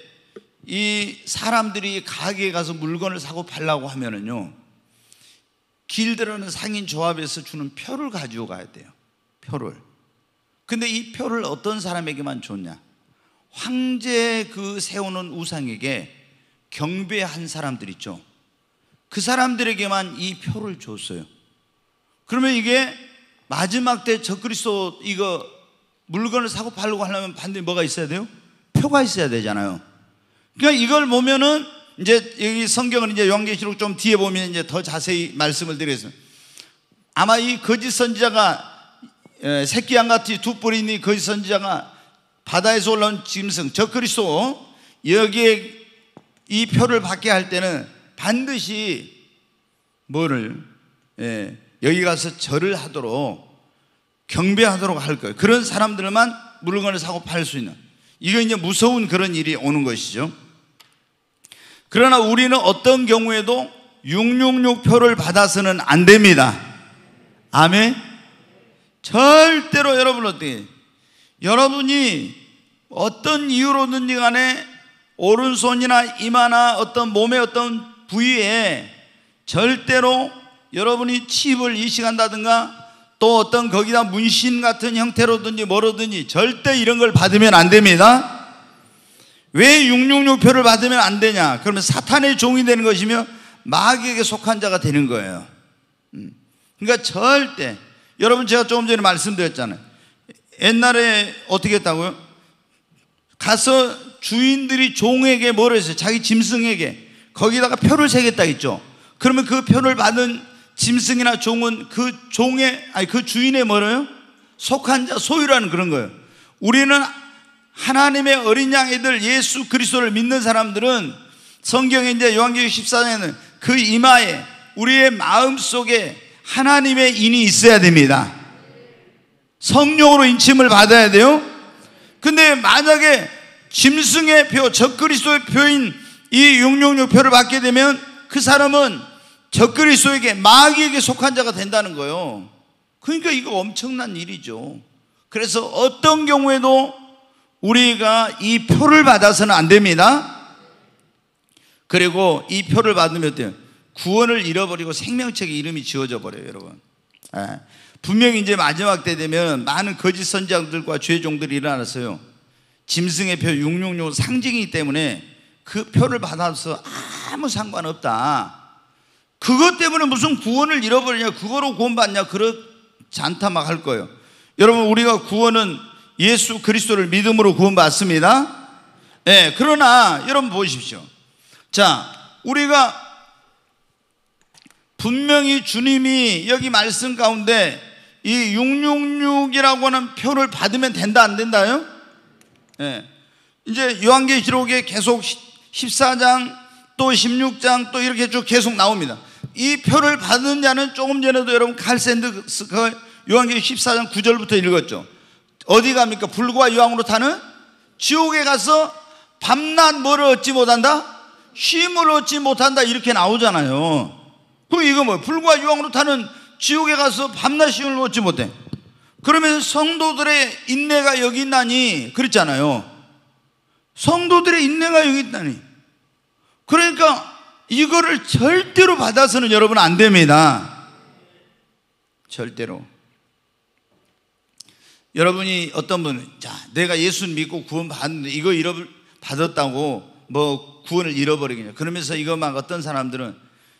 이 사람들이 가게에 가서 물건을 사고 팔라고 하면은요, 길들어는 상인 조합에서 주는 표를 가지고 가야 돼요. 표를. 근데 이 표를 어떤 사람에게만 줬냐? 황제 그 세우는 우상에게 경배한 사람들 있죠. 그 사람들에게만 이 표를 줬어요. 그러면 이게 마지막 때저그리스도 이거 물건을 사고 팔려고 하려면 반드시 뭐가 있어야 돼요? 표가 있어야 되잖아요. 그러니까 이걸 보면은 이제 여기 성경은 이제 요한계시록 좀 뒤에 보면 이제 더 자세히 말씀을 드리겠습니다. 아마 이 거짓 선지자가 새끼 양같이 두 뿔이 있는 거짓 선지자가 바다에서 올라온 짐승 저 그리스도 여기에 이 표를 받게 할 때는 반드시 뭐를 예, 여기 가서 절을 하도록 경배하도록 할 거예요. 그런 사람들만 물건을 사고 팔 수 있는. 이거 이제 무서운 그런 일이 오는 것이죠. 그러나 우리는 어떤 경우에도 666 표를 받아서는 안 됩니다. 아멘. 절대로 여러분 어떻게 여러분이 어떤 이유로든지 간에 오른손이나 이마나 어떤 몸의 어떤 부위에 절대로 여러분이 칩을 이식한다든가 또 어떤 거기다 문신 같은 형태로든지 뭐로든지 절대 이런 걸 받으면 안 됩니다. 왜 666표를 받으면 안 되냐? 그러면 사탄의 종이 되는 것이며 마귀에게 속한 자가 되는 거예요. 음. 그러니까 절대 여러분 제가 조금 전에 말씀드렸잖아요. 옛날에 어떻게 했다고요? 가서 주인들이 종에게 뭐를 했어요? 자기 짐승에게 거기다가 표를 세겠다 했죠. 그러면 그 표를 받은 짐승이나 종은 그 종의 아니 그 주인의 뭐예요? 속한 자 소유라는 그런 거예요. 우리는 하나님의 어린 양이들 예수 그리스도를 믿는 사람들은 성경에 이제 요한계시 14장에는 그 이마에 우리의 마음 속에 하나님의 인이 있어야 됩니다. 성령으로 인침을 받아야 돼요. 근데 만약에 짐승의 표, 적그리스도의 표인 이 666표를 받게 되면 그 사람은 적그리스도에게 마귀에게 속한 자가 된다는 거예요. 그러니까 이거 엄청난 일이죠. 그래서 어떤 경우에도 우리가 이 표를 받아서는 안 됩니다. 그리고 이 표를 받으면 돼요. 구원을 잃어버리고 생명책의 이름이 지워져 버려요, 여러분. 예. 분명히 이제 마지막 때 되면 많은 거짓 선장들과 죄종들이 일어났어요. 짐승의 표 6 6 6 상징이기 때문에 그 표를 받아서 아무 상관없다. 그것 때문에 무슨 구원을 잃어버리냐, 그거로 구원받냐, 그렇지 않다 막 할 거예요. 여러분, 우리가 구원은 예수 그리스도를 믿음으로 구원받습니다. 예, 네, 그러나 여러분 보십시오. 자, 우리가 분명히 주님이 여기 말씀 가운데 이 666이라고 하는 표를 받으면 된다 안 된다요? 예. 네. 이제 요한계시록에 계속 14장 또 16장 또 이렇게 쭉 계속 나옵니다. 이 표를 받은 자는 조금 전에도 여러분 칼센드스가 그 요한계시 14장 9절부터 읽었죠. 어디 갑니까? 불과 유황으로 타는 지옥에 가서 밤낮 뭐를 얻지 못한다? 쉼을 얻지 못한다 이렇게 나오잖아요. 그럼 이거 뭐 불과 유황으로 타는 지옥에 가서 밤낮 쉼을 얻지 못해. 그러면 성도들의 인내가 여기 있나니 그랬잖아요. 성도들의 인내가 여기 있다니. 그러니까 이거를 절대로 받아서는 여러분 안 됩니다. 절대로. 여러분이 어떤 분 자, 내가 예수 믿고 구원 받는데 이거 잃어 받았다고 뭐 구원을 잃어버리겠냐. 그러면서 이거 막 어떤 사람들은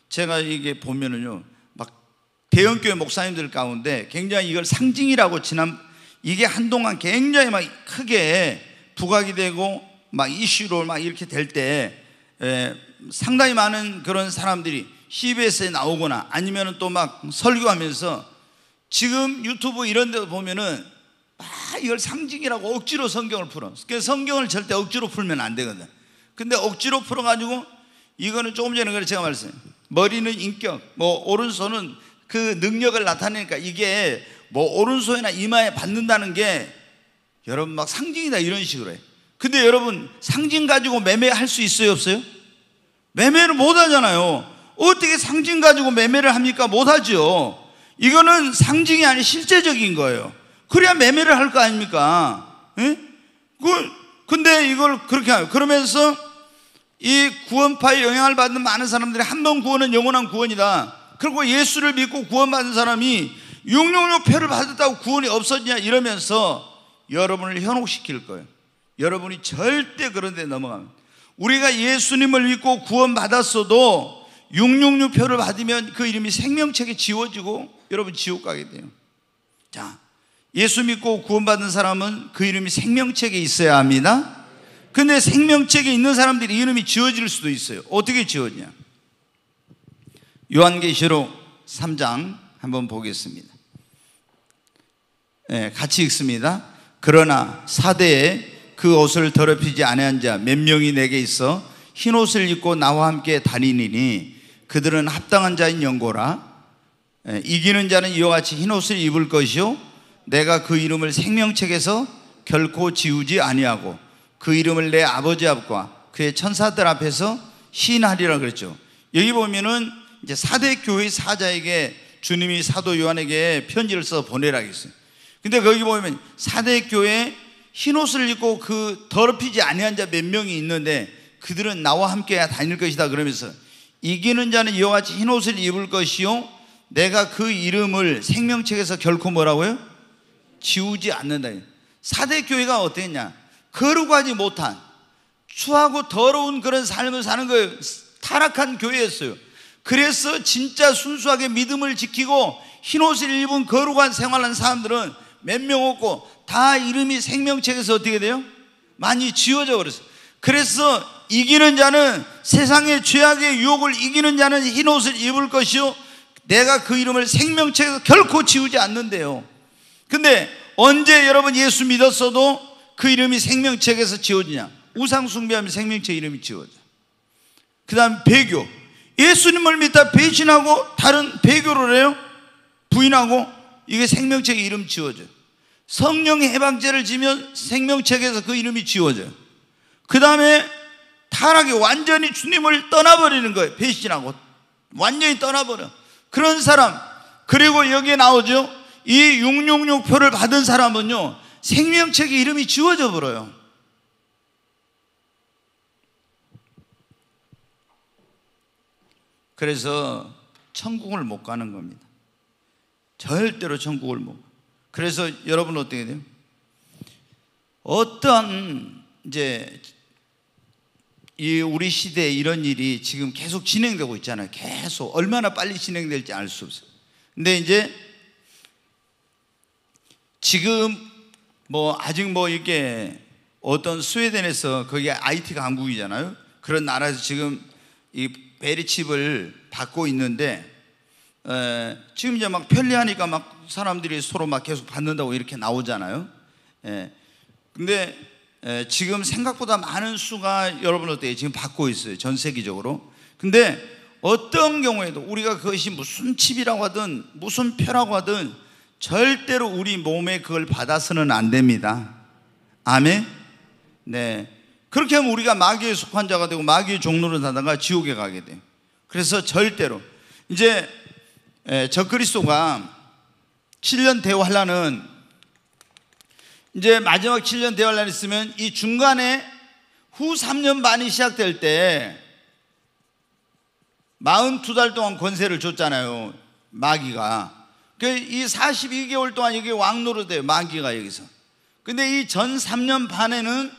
제가 이게 보면은요, 막 대형교회 목사님들 가운데 굉장히 이걸 상징이라고 지난, 이게 한동안 굉장히 막 크게 부각이 되고 막 이슈로 막 이렇게 될 때, 상당히 많은 그런 사람들이 CBS에 나오거나 아니면 또막 설교하면서 지금 유튜브 이런 데 보면은 막 이걸 상징이라고 억지로 성경을 풀어. 그래서 그러니까 성경을 절대 억지로 풀면 안 되거든. 근데 억지로 풀어가지고 이거는 조금 전에 그래 제가 말했어요. 머리는 인격, 뭐 오른손은 그 능력을 나타내니까 이게 뭐 오른손이나 이마에 받는다는 게 여러분 막 상징이다 이런 식으로 해. 근데 여러분 상징 가지고 매매할 수 있어요 없어요? 매매를 못 하잖아요. 어떻게 상징 가지고 매매를 합니까? 못 하죠. 이거는 상징이 아니 실제적인 거예요. 그래야 매매를 할 거 아닙니까? 예? 그, 근데 이걸 그렇게 하요 그러면서 이 구원파의 영향을 받는 많은 사람들이 한 번 구원은 영원한 구원이다. 그리고 예수를 믿고 구원받은 사람이 666 표를 받았다고 구원이 없었냐 이러면서 여러분을 현혹시킬 거예요. 여러분이 절대 그런 데 넘어갑니다. 우리가 예수님을 믿고 구원받았어도 666표를 받으면 그 이름이 생명책에 지워지고 여러분 지옥 가게 돼요. 자, 예수 믿고 구원받은 사람은 그 이름이 생명책에 있어야 합니다. 근데 생명책에 있는 사람들이 이름이 지워질 수도 있어요. 어떻게 지워지냐? 요한계시록 3장 한번 보겠습니다. 네, 같이 읽습니다. 그러나 사대에 그 옷을 더럽히지 아니한 자 몇 명이 내게 있어 흰 옷을 입고 나와 함께 다니니 그들은 합당한 자인 연고라 예, 이기는 자는 이와 같이 흰 옷을 입을 것이요 내가 그 이름을 생명책에서 결코 지우지 아니하고 그 이름을 내 아버지 앞과 그의 천사들 앞에서 시인하리라 그랬죠. 여기 보면은 이제 사대 교회 사자에게 주님이 사도 요한에게 편지를 써 보내라 했어요. 근데 거기 보면 사대 교회 흰옷을 입고 그 더럽히지 아니한 자 몇 명이 있는데 그들은 나와 함께 다닐 것이다 그러면서 이기는 자는 이와 같이 흰옷을 입을 것이요 내가 그 이름을 생명책에서 결코 뭐라고요? 지우지 않는다 사대 교회가 어땠냐 거룩하지 못한 추하고 더러운 그런 삶을 사는 거예요 그 타락한 교회였어요 그래서 진짜 순수하게 믿음을 지키고 흰옷을 입은 거룩한 생활한 사람들은 몇명 없고 다 이름이 생명책에서 어떻게 돼요? 많이 지워져 버렸어 그래서 이기는 자는 세상의 죄악의 유혹을 이기는 자는 흰 옷을 입을 것이요. 내가 그 이름을 생명책에서 결코 지우지 않는데요. 근데 언제 여러분 예수 믿었어도 그 이름이 생명책에서 지워지냐? 우상숭배하면 생명책 이름이 지워져. 그 다음 배교. 예수님을 믿다 배신하고 다른 배교를 해요. 부인하고 이게 생명책 이름 지워져요. 성령 해방제를 지면 생명책에서 그 이름이 지워져요. 그 다음에 타락이 완전히 주님을 떠나버리는 거예요. 배신하고. 완전히 떠나버려. 그런 사람. 그리고 여기에 나오죠. 이666 표를 받은 사람은요. 생명책의 이름이 지워져 버려요. 그래서 천국을 못 가는 겁니다. 절대로 천국을 못. 그래서 여러분 어떻게 돼요? 어떤 이제 이 우리 시대에 이런 일이 지금 계속 진행되고 있잖아요. 계속 얼마나 빨리 진행될지 알 수없어 근데 이제 지금 뭐 아직 뭐 이게 어떤 스웨덴에서 거기 IT 강국이잖아요. 그런 나라에서 지금 이 베리칩을 받고 있는데 에, 예, 지금 이제 막 편리하니까 막 사람들이 서로 막 계속 받는다고 이렇게 나오잖아요. 예. 근데 에, 예, 지금 생각보다 많은 수가 여러분 어때요? 지금 받고 있어요. 전 세계적으로. 근데 어떤 경우에도 우리가 그것이 무슨 칩이라고 하든 무슨 표라고 하든 절대로 우리 몸에 그걸 받아서는 안 됩니다. 아멘? 네. 그렇게 하면 우리가 마귀의 속한 자가 되고 마귀의 종로를 사다가 지옥에 가게 돼요. 그래서 절대로. 이제 예, 저 그리스도가 7년 대화란은 이제 마지막 7년 대화란려 했으면 이 중간에 후 3년 반이 시작될 때 42달 동안 권세를 줬잖아요. 마귀가. 그 이 42개월 동안 이게 왕노릇 돼요. 마귀가 여기서. 근데 이 전 3년 반에는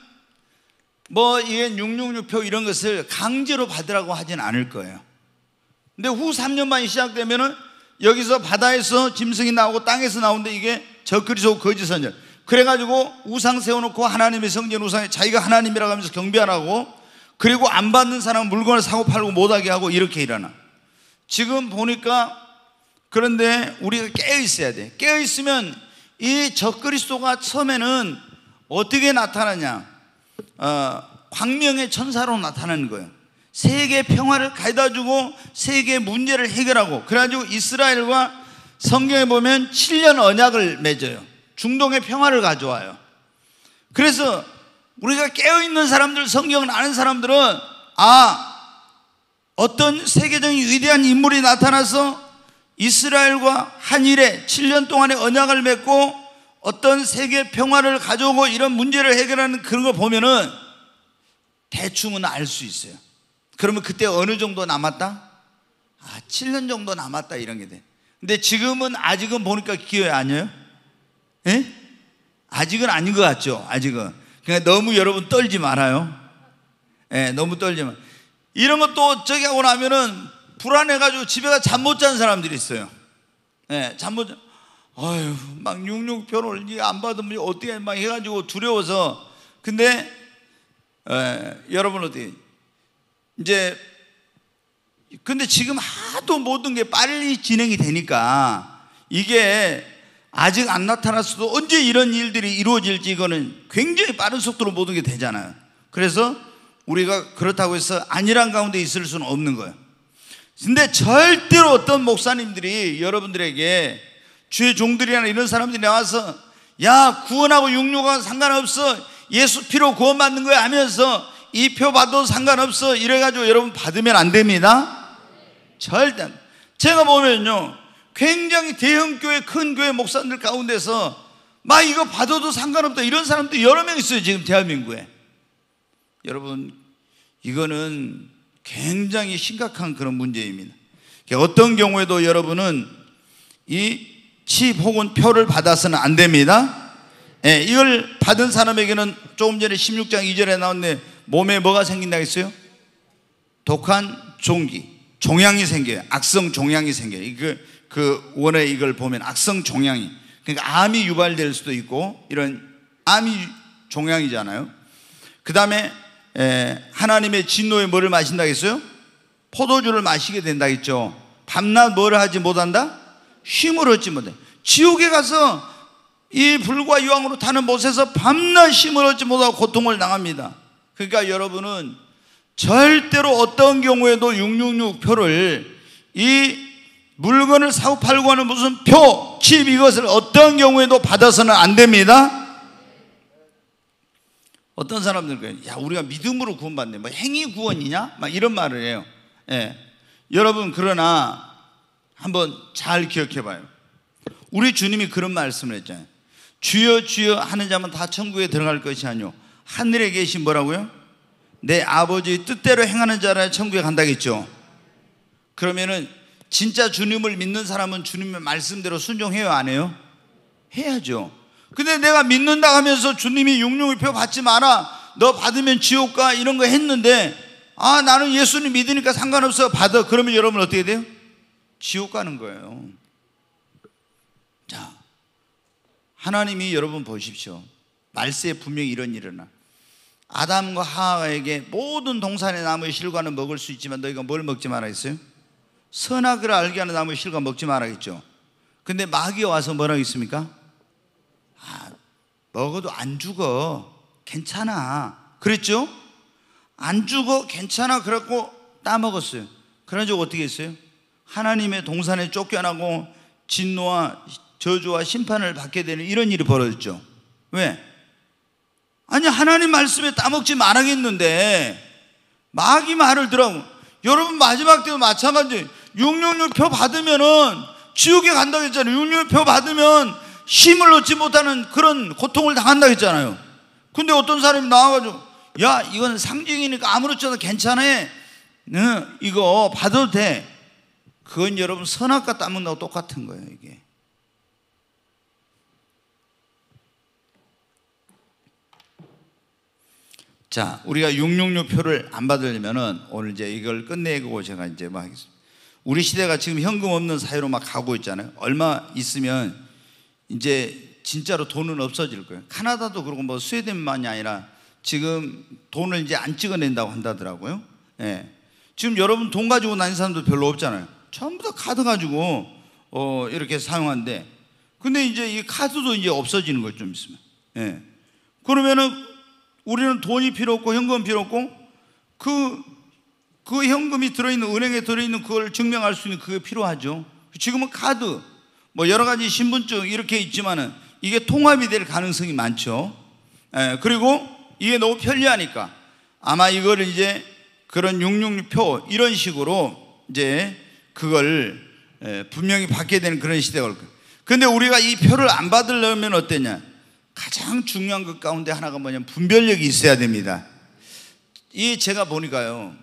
뭐 이게 666표 이런 것을 강제로 받으라고 하진 않을 거예요. 근데 후 3년 반이 시작되면은 여기서 바다에서 짐승이 나오고 땅에서 나오는데 이게 적그리스도 거짓 선열. 그래가지고 우상 세워놓고 하나님의 성전 우상에 자기가 하나님이라고 하면서 경배 하라고 그리고 안 받는 사람 은 물건을 사고 팔고 못하게 하고 이렇게 일어나. 지금 보니까 그런데 우리가 깨어 있어야 돼. 깨어 있으면 이 적그리스도가 처음에는 어떻게 나타나냐? 어, 광명의 천사로 나타나는 거예요. 세계 평화를 가져다 주고 세계 문제를 해결하고 그래가지고 이스라엘과 성경에 보면 7년 언약을 맺어요. 중동의 평화를 가져와요. 그래서 우리가 깨어있는 사람들, 성경을 아는 사람들은 아, 어떤 세계적인 위대한 인물이 나타나서 이스라엘과 한일에 7년 동안의 언약을 맺고 어떤 세계 평화를 가져오고 이런 문제를 해결하는 그런 거 보면은 대충은 알 수 있어요. 그러면 그때 어느 정도 남았다? 아, 7년 정도 남았다 이런 게 돼. 근데 지금은 아직은 보니까 기회 아니에요? 예? 아직은 아닌 것 같죠. 아직은. 그냥 너무 여러분 떨지 말아요. 예, 너무 떨지 마. 이런 것도 저기 하고 나면은 불안해가지고 집에 가잠못 잔 사람들이 있어요. 예, 잠 못, 자. 아유, 막 육육표를 안 받으면 어떻게 막 해가지고 두려워서. 근데, 예, 여러분 어떻게, 이제 근데 지금 하도 모든 게 빨리 진행이 되니까 이게 아직 안 나타났어도 언제 이런 일들이 이루어질지 이거는 굉장히 빠른 속도로 모든 게 되잖아요. 그래서 우리가 그렇다고 해서 안일한 가운데 있을 수는 없는 거예요. 근데 절대로 어떤 목사님들이 여러분들에게 주의 종들이나 이런 사람들이 나와서 야 구원하고 육류가 상관없어 예수 피로 구원받는 거야 하면서 이표 받아도 상관없어 이래가지고 여러분 받으면 안 됩니다 절대 안. 제가 보면요 굉장히 대형 교회 큰 교회 목사님들 가운데서 막 이거 받아도 상관없다 이런 사람도 여러 명 있어요 지금 대한민국에 여러분 이거는 굉장히 심각한 그런 문제입니다 그러니까 어떤 경우에도 여러분은 이 칩 혹은 표를 받아서는 안 됩니다 예, 이걸 받은 사람에게는 조금 전에 16장 2절에 나왔는데 몸에 뭐가 생긴다 했어요? 독한 종기, 종양이 생겨요. 악성 종양이 생겨요. 그, 그 원에 이걸 보면 악성 종양이. 그러니까 암이 유발될 수도 있고 이런 암이 종양이잖아요. 그 다음에 하나님의 진노의 뭐를 마신다 했어요? 포도주를 마시게 된다 했죠. 밤낮 뭐를 하지 못한다? 힘을 얻지 못해. 지옥에 가서 이 불과 유황으로 타는 못에서 밤낮 힘을 얻지 못하고 고통을 당합니다. 그러니까 여러분은 절대로 어떤 경우에도 666 표를 이 물건을 사고 팔고 하는 무슨 표, 칩 이것을 어떤 경우에도 받아서는 안 됩니다. 어떤 사람들은 야 우리가 믿음으로 구원받네 뭐 행위 구원이냐 막 이런 말을 해요. 예. 여러분 그러나 한번 잘 기억해봐요. 우리 주님이 그런 말씀을 했잖아요. 주여 주여 하는 자면 다 천국에 들어갈 것이 아니요 하늘에 계신 뭐라고요? 내 아버지 뜻대로 행하는 자라 천국에 간다겠죠. 그러면은 진짜 주님을 믿는 사람은 주님의 말씀대로 순종해요, 안 해요? 해야죠. 근데 내가 믿는다 하면서 주님이 육룡의표 받지 마라. 너 받으면 지옥 가 이런 거 했는데 아, 나는 예수님 믿으니까 상관없어. 받아. 그러면 여러분 어떻게 돼요? 지옥 가는 거예요. 자. 하나님이 여러분 보십시오. 말세에 분명히 이런 일어나. 아담과 하와에게 모든 동산의 나무의 실과는 먹을 수 있지만 너희가 뭘 먹지 말아 했어요? 선악을 알게 하는 나무의 실과 먹지 말아 했죠. 근데 마귀 와서 뭐라고 했습니까? 아, 먹어도 안 죽어. 괜찮아. 그랬죠? 안 죽어. 괜찮아. 그래갖고 따먹었어요. 그런 적 어떻게 했어요? 하나님의 동산에 쫓겨나고 진노와 저주와 심판을 받게 되는 이런 일이 벌어졌죠. 왜? 아니 하나님 말씀에 따먹지 말아겠는데 마귀 말을 들어 여러분 마지막 때도 마찬가지 666표 받으면은 지옥에 간다고 했잖아요 666표 받으면 힘을 얻지 못하는 그런 고통을 당한다고 했잖아요 근데 어떤 사람이 나와가지고 야 이건 상징이니까 아무렇지 않아 괜찮아 네, 이거 받아도 돼 그건 여러분 선악과 따먹는 거 똑같은 거예요 이게 자, 우리가 666 표를 안 받으려면은 오늘 이제 이걸 끝내고 제가 이제 막 하겠습니다. 우리 시대가 지금 현금 없는 사회로 막 가고 있잖아요. 얼마 있으면 이제 진짜로 돈은 없어질 거예요. 캐나다도 그러고 뭐 스웨덴만이 아니라 지금 돈을 이제 안 찍어낸다고 한다더라고요. 예. 지금 여러분 돈 가지고 난니 사람도 별로 없잖아요. 전부 다 카드 가지고 어, 이렇게 사용한데 근데 이제 이 카드도 이제 없어지는 걸 좀 있으면. 예. 그러면은 우리는 돈이 필요 없고 현금 필요 없고 그, 그 현금이 들어있는 은행에 들어있는 그걸 증명할 수 있는 그게 필요하죠. 지금은 카드, 뭐 여러 가지 신분증 이렇게 있지만은 이게 통합이 될 가능성이 많죠. 에, 예, 그리고 이게 너무 편리하니까 아마 이거를 이제 그런 666표 이런 식으로 이제 그걸 예, 분명히 받게 되는 그런 시대가 올 거예요. 근데 우리가 이 표를 안 받으려면 어땠냐? 가장 중요한 것 가운데 하나가 뭐냐면 분별력이 있어야 됩니다. 이 제가 보니까요.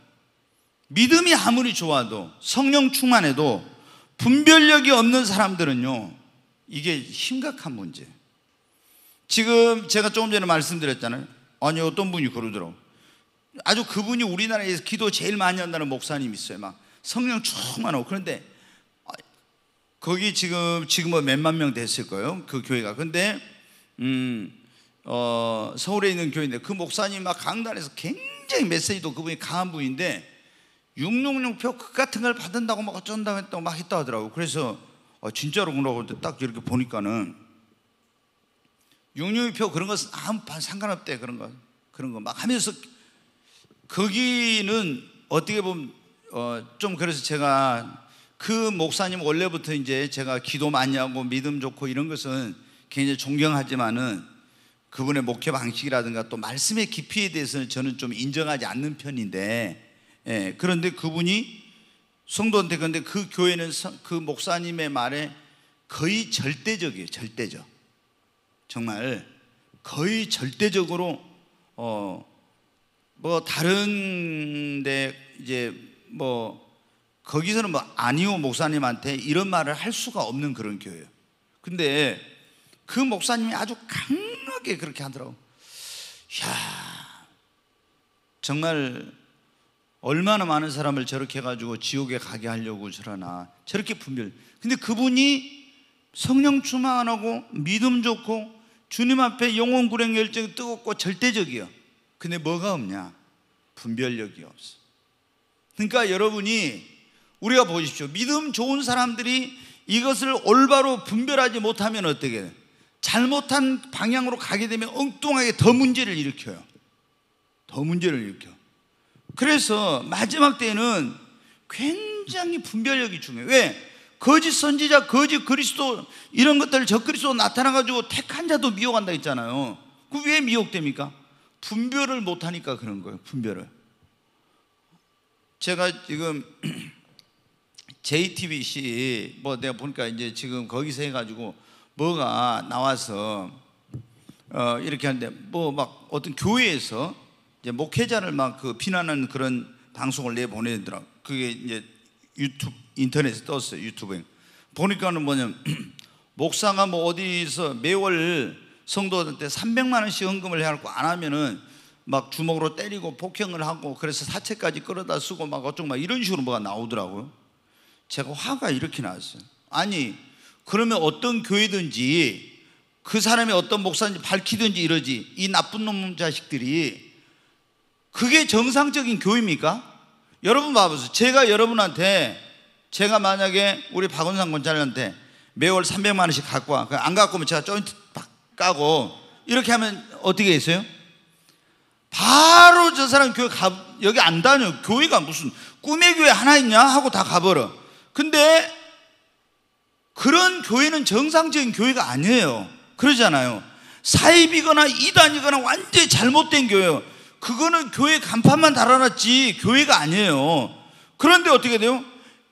믿음이 아무리 좋아도 성령 충만해도 분별력이 없는 사람들은요. 이게 심각한 문제. 지금 제가 조금 전에 말씀드렸잖아요. 아니 어떤 분이 그러더라고. 아주 그분이 우리나라에서 기도 제일 많이 한다는 목사님 있어요. 막 성령 충만하고 그런데 거기 지금 지금 뭐 몇만 명 됐을 거예요. 그 교회가. 근데 음, 어, 서울에 있는 교회인데 그 목사님 막 강단에서 굉장히 메시지도 그분이 강한 분인데 666표 그 같은 걸받는다고막 어쩐다고 했다고 막 했다 하더라고. 그래서 어, 진짜로 그러고 딱 이렇게 보니까는 666표 그런 것은 아무 상관없대 그런 거 그런 거 막 하면서 거기는 어떻게 보면 어, 좀 그래서 제가 그 목사님 원래부터 이제 제가 기도 많이 하고 믿음 좋고 이런 것은 굉장히 존경하지만은 그분의 목회 방식이라든가 또 말씀의 깊이에 대해서는 저는 좀 인정하지 않는 편인데 예, 그런데 그분이 성도한테 그런데 그 교회는 그 목사님의 말에 거의 절대적이에요 절대적 정말 거의 절대적으로 어뭐 다른데 이제 뭐 거기서는 뭐 아니오 목사님한테 이런 말을 할 수가 없는 그런 교회예요. 근데 그 목사님이 아주 강하게 그렇게 하더라고. 야 정말 얼마나 많은 사람을 저렇게 해가지고 지옥에 가게 하려고 저러나 저렇게 분별. 근데 그분이 성령 충만 하고 믿음 좋고 주님 앞에 영혼 구행 열정이 뜨겁고 절대적이요. 근데 뭐가 없냐? 분별력이 없어. 그러니까 여러분이 우리가 보십시오. 믿음 좋은 사람들이 이것을 올바로 분별하지 못하면 어떻게 돼? 잘못한 방향으로 가게 되면 엉뚱하게 더 문제를 일으켜요. 더 문제를 일으켜. 그래서 마지막 때는 굉장히 분별력이 중요해. 요 왜? 거짓 선지자, 거짓 그리스도 이런 것들 적그리스도 나타나 가지고 택한 자도 미혹한다 했잖아요. 그 왜 미혹됩니까? 분별을 못 하니까 그런 거예요. 분별을. 제가 지금 JTBC 뭐 내가 보니까 이제 지금 거기서 해 가지고 뭐가 나와서 어, 이렇게 하는데 뭐 막 어떤 교회에서 이제 목회자를 막 그 비난하는 그런 방송을 내보내더라. 그게 이제 유튜브 인터넷에 떴어요. 유튜브에. 보니까는 뭐냐면 목사가 뭐 어디서 매월 성도한테 300만 원씩 헌금을 해갖고 안 하면은 막 주먹으로 때리고 폭행을 하고 그래서 사체까지 끌어다 쓰고 막 어쩌고 막 이런 식으로 뭐가 나오더라고요. 제가 화가 이렇게 나왔어요 아니 그러면 어떤 교회든지 그 사람이 어떤 목사인지 밝히든지 이러지 이 나쁜 놈 자식들이 그게 정상적인 교입니까? 회 여러분 봐보세요. 제가 여러분한테 제가 만약에 우리 박원상 권찰한테 매월 300만 원씩 갖고 와. 안 갖고 오면 제가 조인트 까고 이렇게 하면 어떻게 했어요? 바로 저 사람 교회 가 여기 안 다녀. 교회가 무슨 꿈의 교회 하나 있냐 하고 다 가버려. 근데 그런 교회는 정상적인 교회가 아니에요. 그러잖아요. 사입이거나 이단이거나 완전히 잘못된 교회요. 그거는 교회 간판만 달아놨지 교회가 아니에요. 그런데 어떻게 돼요?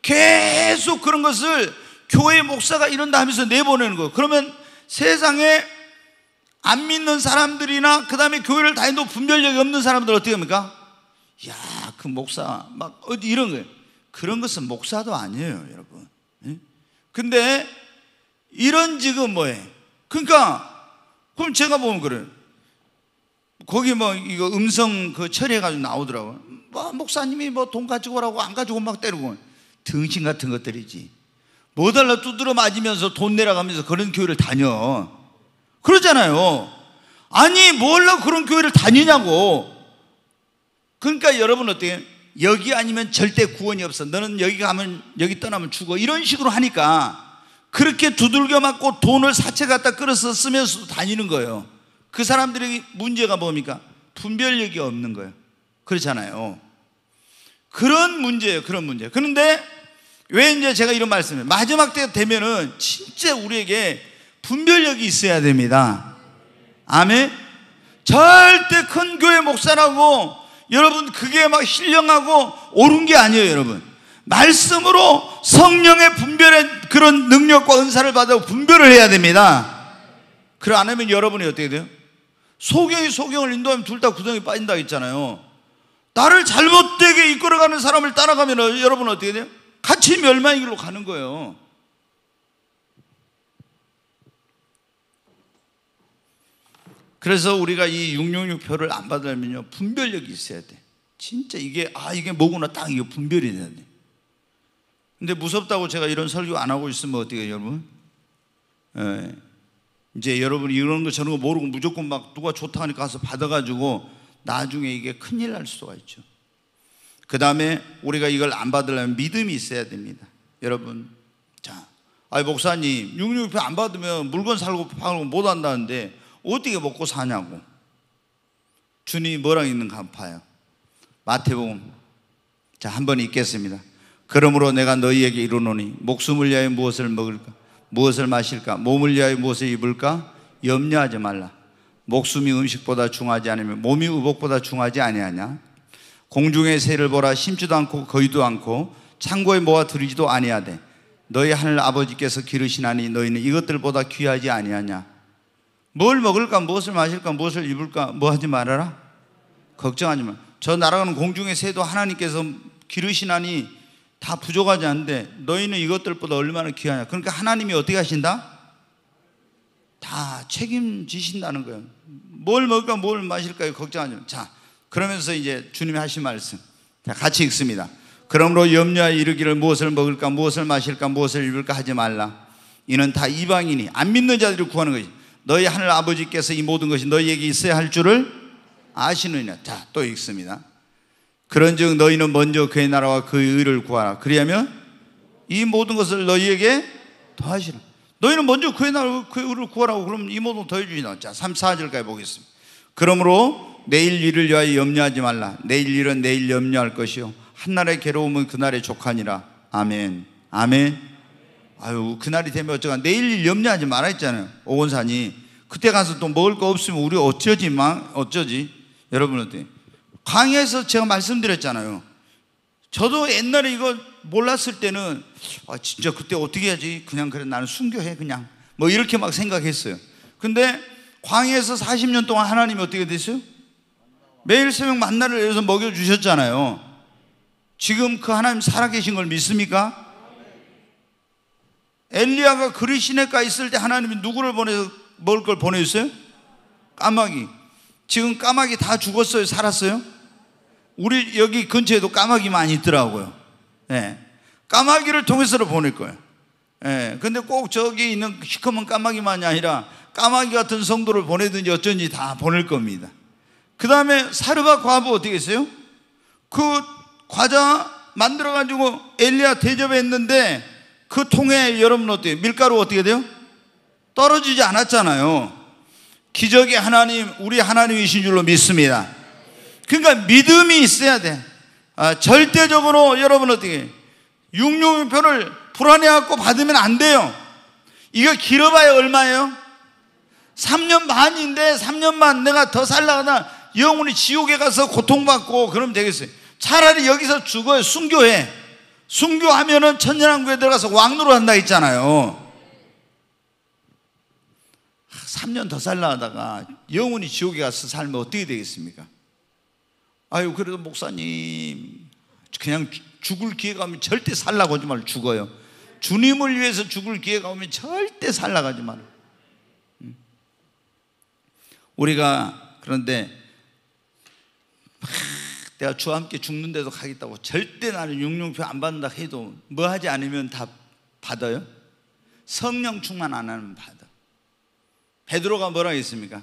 계속 그런 것을 교회 목사가 이런다 하면서 내보내는 거예요. 그러면 세상에 안 믿는 사람들이나 그 다음에 교회를 다니도 분별력이 없는 사람들 어떻게 합니까? 야, 그 목사, 막 어디 이런 거예요. 그런 것은 목사도 아니에요, 여러분. 근데 이런 지금 뭐예요? 그러니까 그럼 제가 보면 그래요. 거기 뭐 이거 음성 그 처리해가지고 나오더라고요. 뭐 목사님이 뭐 돈 가지고 오라고 안 가지고 막 때리고 등신 같은 것들이지. 뭐 달라 두드려 맞으면서 돈 내려가면서 그런 교회를 다녀. 그러잖아요. 아니, 뭘로 그런 교회를 다니냐고. 그러니까 여러분 어때요? 여기 아니면 절대 구원이 없어. 너는 여기 가면 여기 떠나면 죽어. 이런 식으로 하니까 그렇게 두들겨 맞고 돈을 사채 갖다 끌어서 쓰면서 다니는 거예요. 그 사람들의 문제가 뭡니까? 분별력이 없는 거예요. 그렇잖아요. 그런 문제예요. 그런 문제. 그런데 왜 이제 제가 이런 말씀을 마지막 때 되면은 진짜 우리에게 분별력이 있어야 됩니다. 아멘. 절대 큰 교회 목사라고 여러분 그게 막 신령하고 옳은 게 아니에요 여러분 말씀으로 성령의 분별의 그런 능력과 은사를 받아 분별을 해야 됩니다 그러 안 하면 여러분이 어떻게 돼요? 소경이 소경을 인도하면 둘 다 구덩이 빠진다 했잖아요 나를 잘못되게 이끌어가는 사람을 따라가면 여러분 어떻게 돼요? 같이 멸망의 길로 가는 거예요 그래서 우리가 이 666표를 안 받으면요. 려 분별력이 있어야 돼. 진짜 이게, 아, 이게 뭐구나. 딱 이거 분별이 돼야 돼. 근데 무섭다고 제가 이런 설교 안 하고 있으면 어떻게 해요, 여러분? 에, 예. 이제 여러분 이런 거 저런 거 모르고 무조건 막 누가 좋다 하니까 가서 받아가지고 나중에 이게 큰일 날 수가 있죠. 그 다음에 우리가 이걸 안 받으려면 믿음이 있어야 됩니다. 여러분, 자, 아 목사님, 666표 안 받으면 물건 살고 팔고 못 한다는데 어떻게 먹고 사냐고. 주님이 뭐랑 있는가 봐요. 마태복음. 자, 한 번 읽겠습니다. 그러므로 내가 너희에게 이르노니 목숨을 위하여 무엇을 먹을까? 무엇을 마실까? 몸을 위하여 무엇을 입을까? 염려하지 말라. 목숨이 음식보다 중하지 않으면 몸이 의복보다 중하지 아니하냐? 공중의 새를 보라 심지도 않고 거의도 않고 창고에 모아 들이지도 아니하되 너희 하늘 아버지께서 기르시나니 너희는 이것들보다 귀하지 아니하냐? 뭘 먹을까, 무엇을 마실까, 무엇을 입을까, 뭐 하지 말아라. 걱정하지 마. 저 날아가는 공중의 새도 하나님께서 기르시나니 다 부족하지 않는데 너희는 이것들보다 얼마나 귀하냐. 그러니까 하나님이 어떻게 하신다? 다 책임지신다는 거예요. 뭘 먹을까, 뭘 마실까 걱정하지 마. 자, 그러면서 이제 주님이 하신 말씀. 자, 같이 읽습니다. 그러므로 염려하 이르기를 무엇을 먹을까, 무엇을 마실까, 무엇을 입을까 하지 말라. 이는 다 이방인이 안 믿는 자들을 구하는 거지. 너희 하늘 아버지께서 이 모든 것이 너희에게 있어야 할 줄을 아시느냐. 자, 또 읽습니다. 그런즉 너희는 먼저 그의 나라와 그의 의를 구하라. 그리하면 이 모든 것을 너희에게 더하시라. 너희는 먼저 그의 나라와 그의 의를 구하라고 그럼 이 모든 더해 주시나. 자, 3, 4절까지 보겠습니다. 그러므로 내일 일을 여하여 염려하지 말라. 내일 일은 내일 염려할 것이요. 한날의 괴로움은 그날의 족하니라. 아멘. 아멘. 아유 그날이 되면 어쩌가 내일 염려하지 말아 했잖아요 오건산이 그때 가서 또 먹을 거 없으면 우리 어쩌지 만 어쩌지 여러분한테 강의에서 제가 말씀드렸잖아요 저도 옛날에 이거 몰랐을 때는 아 진짜 그때 어떻게 해야지 그냥 그래 나는 순교해 그냥 뭐 이렇게 막 생각했어요 근데 광해에서 40년 동안 하나님이 어떻게 됐어요? 매일 새벽 만나를 위해서 먹여주셨잖아요 지금 그 하나님 살아계신 걸 믿습니까? 엘리야가 그리시네가 있을 때 하나님이 누구를 보내서 먹을 걸보내셨어요 까마귀. 지금 까마귀 다 죽었어요? 살았어요? 우리 여기 근처에도 까마귀 많이 있더라고요. 예. 까마귀를 통해서 보낼 거예요. 예. 근데 꼭 저기 있는 시커먼 까마귀만이 아니라 까마귀 같은 성도를 보내든지 어쩐지 다 보낼 겁니다. 그 다음에 사르바 과부 어떻게 했어요? 그 과자 만들어가지고 엘리야 대접했는데 그 통에 여러분 어때요 밀가루 어떻게 돼요? 떨어지지 않았잖아요. 기적의 하나님, 우리 하나님이신 줄로 믿습니다. 그러니까 믿음이 있어야 돼. 아, 절대적으로 여러분 어떻게 육룡표를 불안해갖고 받으면 안 돼요. 이거 길어봐야 얼마예요? 3년 반인데 3년 반 내가 더 살라가다 영혼이 지옥에 가서 고통받고 그러면 되겠어요. 차라리 여기서 죽어요. 순교해. 순교하면은 천년왕국에 들어가서 왕으로 한다 했잖아요. 3년 더 살라 하다가 영혼이 지옥에 가서 살면 어떻게 되겠습니까? 아유, 그래도 목사님, 그냥 죽을 기회가 오면 절대 살라고 하지 말고 죽어요. 주님을 위해서 죽을 기회가 오면 절대 살라고 하지 말고. 음. 우리가 그런데 내가 주와 함께 죽는 데도 가겠다고 절대 나는 육룡표안 받는다 해도 뭐 하지 않으면 다 받아요? 성령 충만 안 하면 받아. 베드로가 뭐라고 했습니까?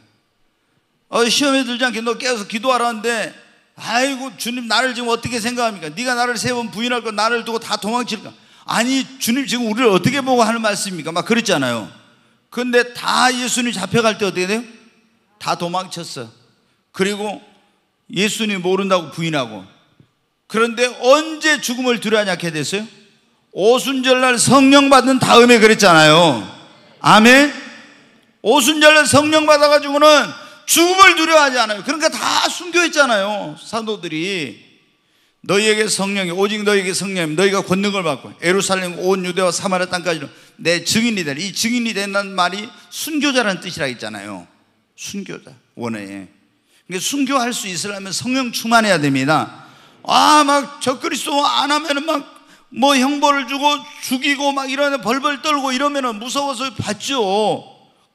어, 시험에 들지 않게 너 깨어서 기도하라는데 아이고 주님 나를 지금 어떻게 생각합니까? 네가 나를 세 번 부인할 거 나를 두고 다 도망칠까? 아니 주님 지금 우리를 어떻게 보고 하는 말씀입니까? 막 그랬잖아요. 근데 다 예수님 잡혀갈 때 어떻게 돼요? 다 도망쳤어. 그리고 예수님 모른다고 부인하고 그런데 언제 죽음을 두려워하게 됐어요? 오순절날 성령 받은 다음에 그랬잖아요. 아멘. 오순절날 성령 받아가지고는 죽음을 두려워하지 않아요. 그러니까 다 순교했잖아요. 사도들이. 너희에게 성령이, 오직 너희에게 성령이, 너희가 권능을 받고, 에루살렘 온 유대와 사마리 땅까지로 내 증인이 될, 이 증인이 된다는 말이 순교자라는 뜻이라 했잖아요. 순교자, 원어에. 순교할 수 있으려면 성령 충만해야 됩니다. 아, 막 적그리스도 안 하면은 막 뭐 형벌을 주고 죽이고 막 이러면 벌벌 떨고 이러면은 무서워서 봤죠.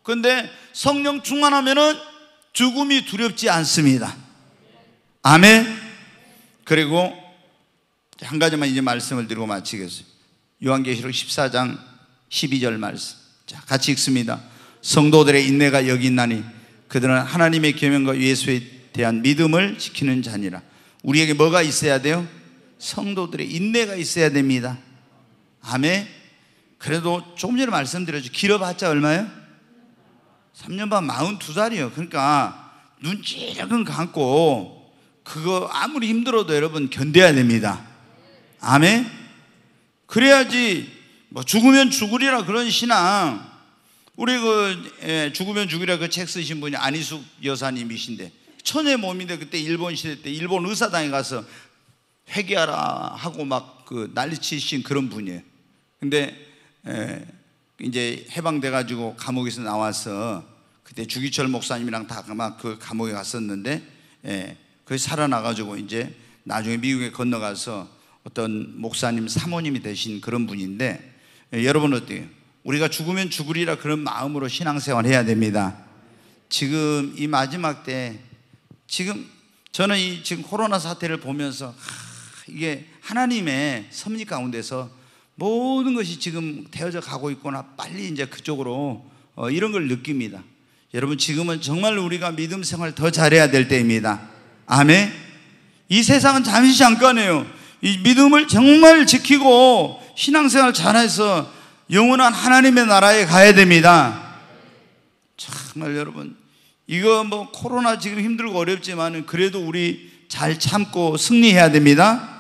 근데 성령 충만하면은 죽음이 두렵지 않습니다. 아멘. 그리고 한 가지만 이제 말씀을 드리고 마치겠습니다. 요한계시록 14장 12절 말씀. 자, 같이 읽습니다. 성도들의 인내가 여기 있나니 그들은 하나님의 계명과 예수에 대한 믿음을 지키는 자니라. 우리에게 뭐가 있어야 돼요? 성도들의 인내가 있어야 됩니다. 아멘. 그래도 조금 전에 말씀드렸죠. 길어봤자 얼마요? 3년 반 42살이요. 그러니까 눈 찌르근 감고 그거 아무리 힘들어도 여러분 견뎌야 됩니다. 아멘. 그래야지 뭐 죽으면 죽으리라 그런 신앙 우리 그 예, 죽으면 죽이라 그 책 쓰신 분이 안희숙 여사님이신데 천의 몸인데 그때 일본 시대 때 일본 의사당에 가서 회개하라 하고 막 그 난리치신 그런 분이에요. 근데 예, 이제 해방돼 가지고 감옥에서 나와서 그때 주기철 목사님이랑 다막그 감옥에 갔었는데 예, 그 살아나 가지고 이제 나중에 미국에 건너가서 어떤 목사님 사모님이 되신 그런 분인데 예, 여러분 어때요? 우리가 죽으면 죽으리라 그런 마음으로 신앙생활 해야 됩니다. 지금 이 마지막 때 지금 저는 이 지금 코로나 사태를 보면서 하, 이게 하나님의 섭리 가운데서 모든 것이 지금 되어져 가고 있구나 빨리 이제 그쪽으로 어, 이런 걸 느낍니다. 여러분 지금은 정말 우리가 믿음 생활 더 잘해야 될 때입니다. 아멘. 이 세상은 잠시 잠깐이에요. 이 믿음을 정말 지키고 신앙생활 잘해서 영원한 하나님의 나라에 가야 됩니다. 정말 여러분, 이거 뭐 코로나 지금 힘들고 어렵지만 그래도 우리 잘 참고 승리해야 됩니다.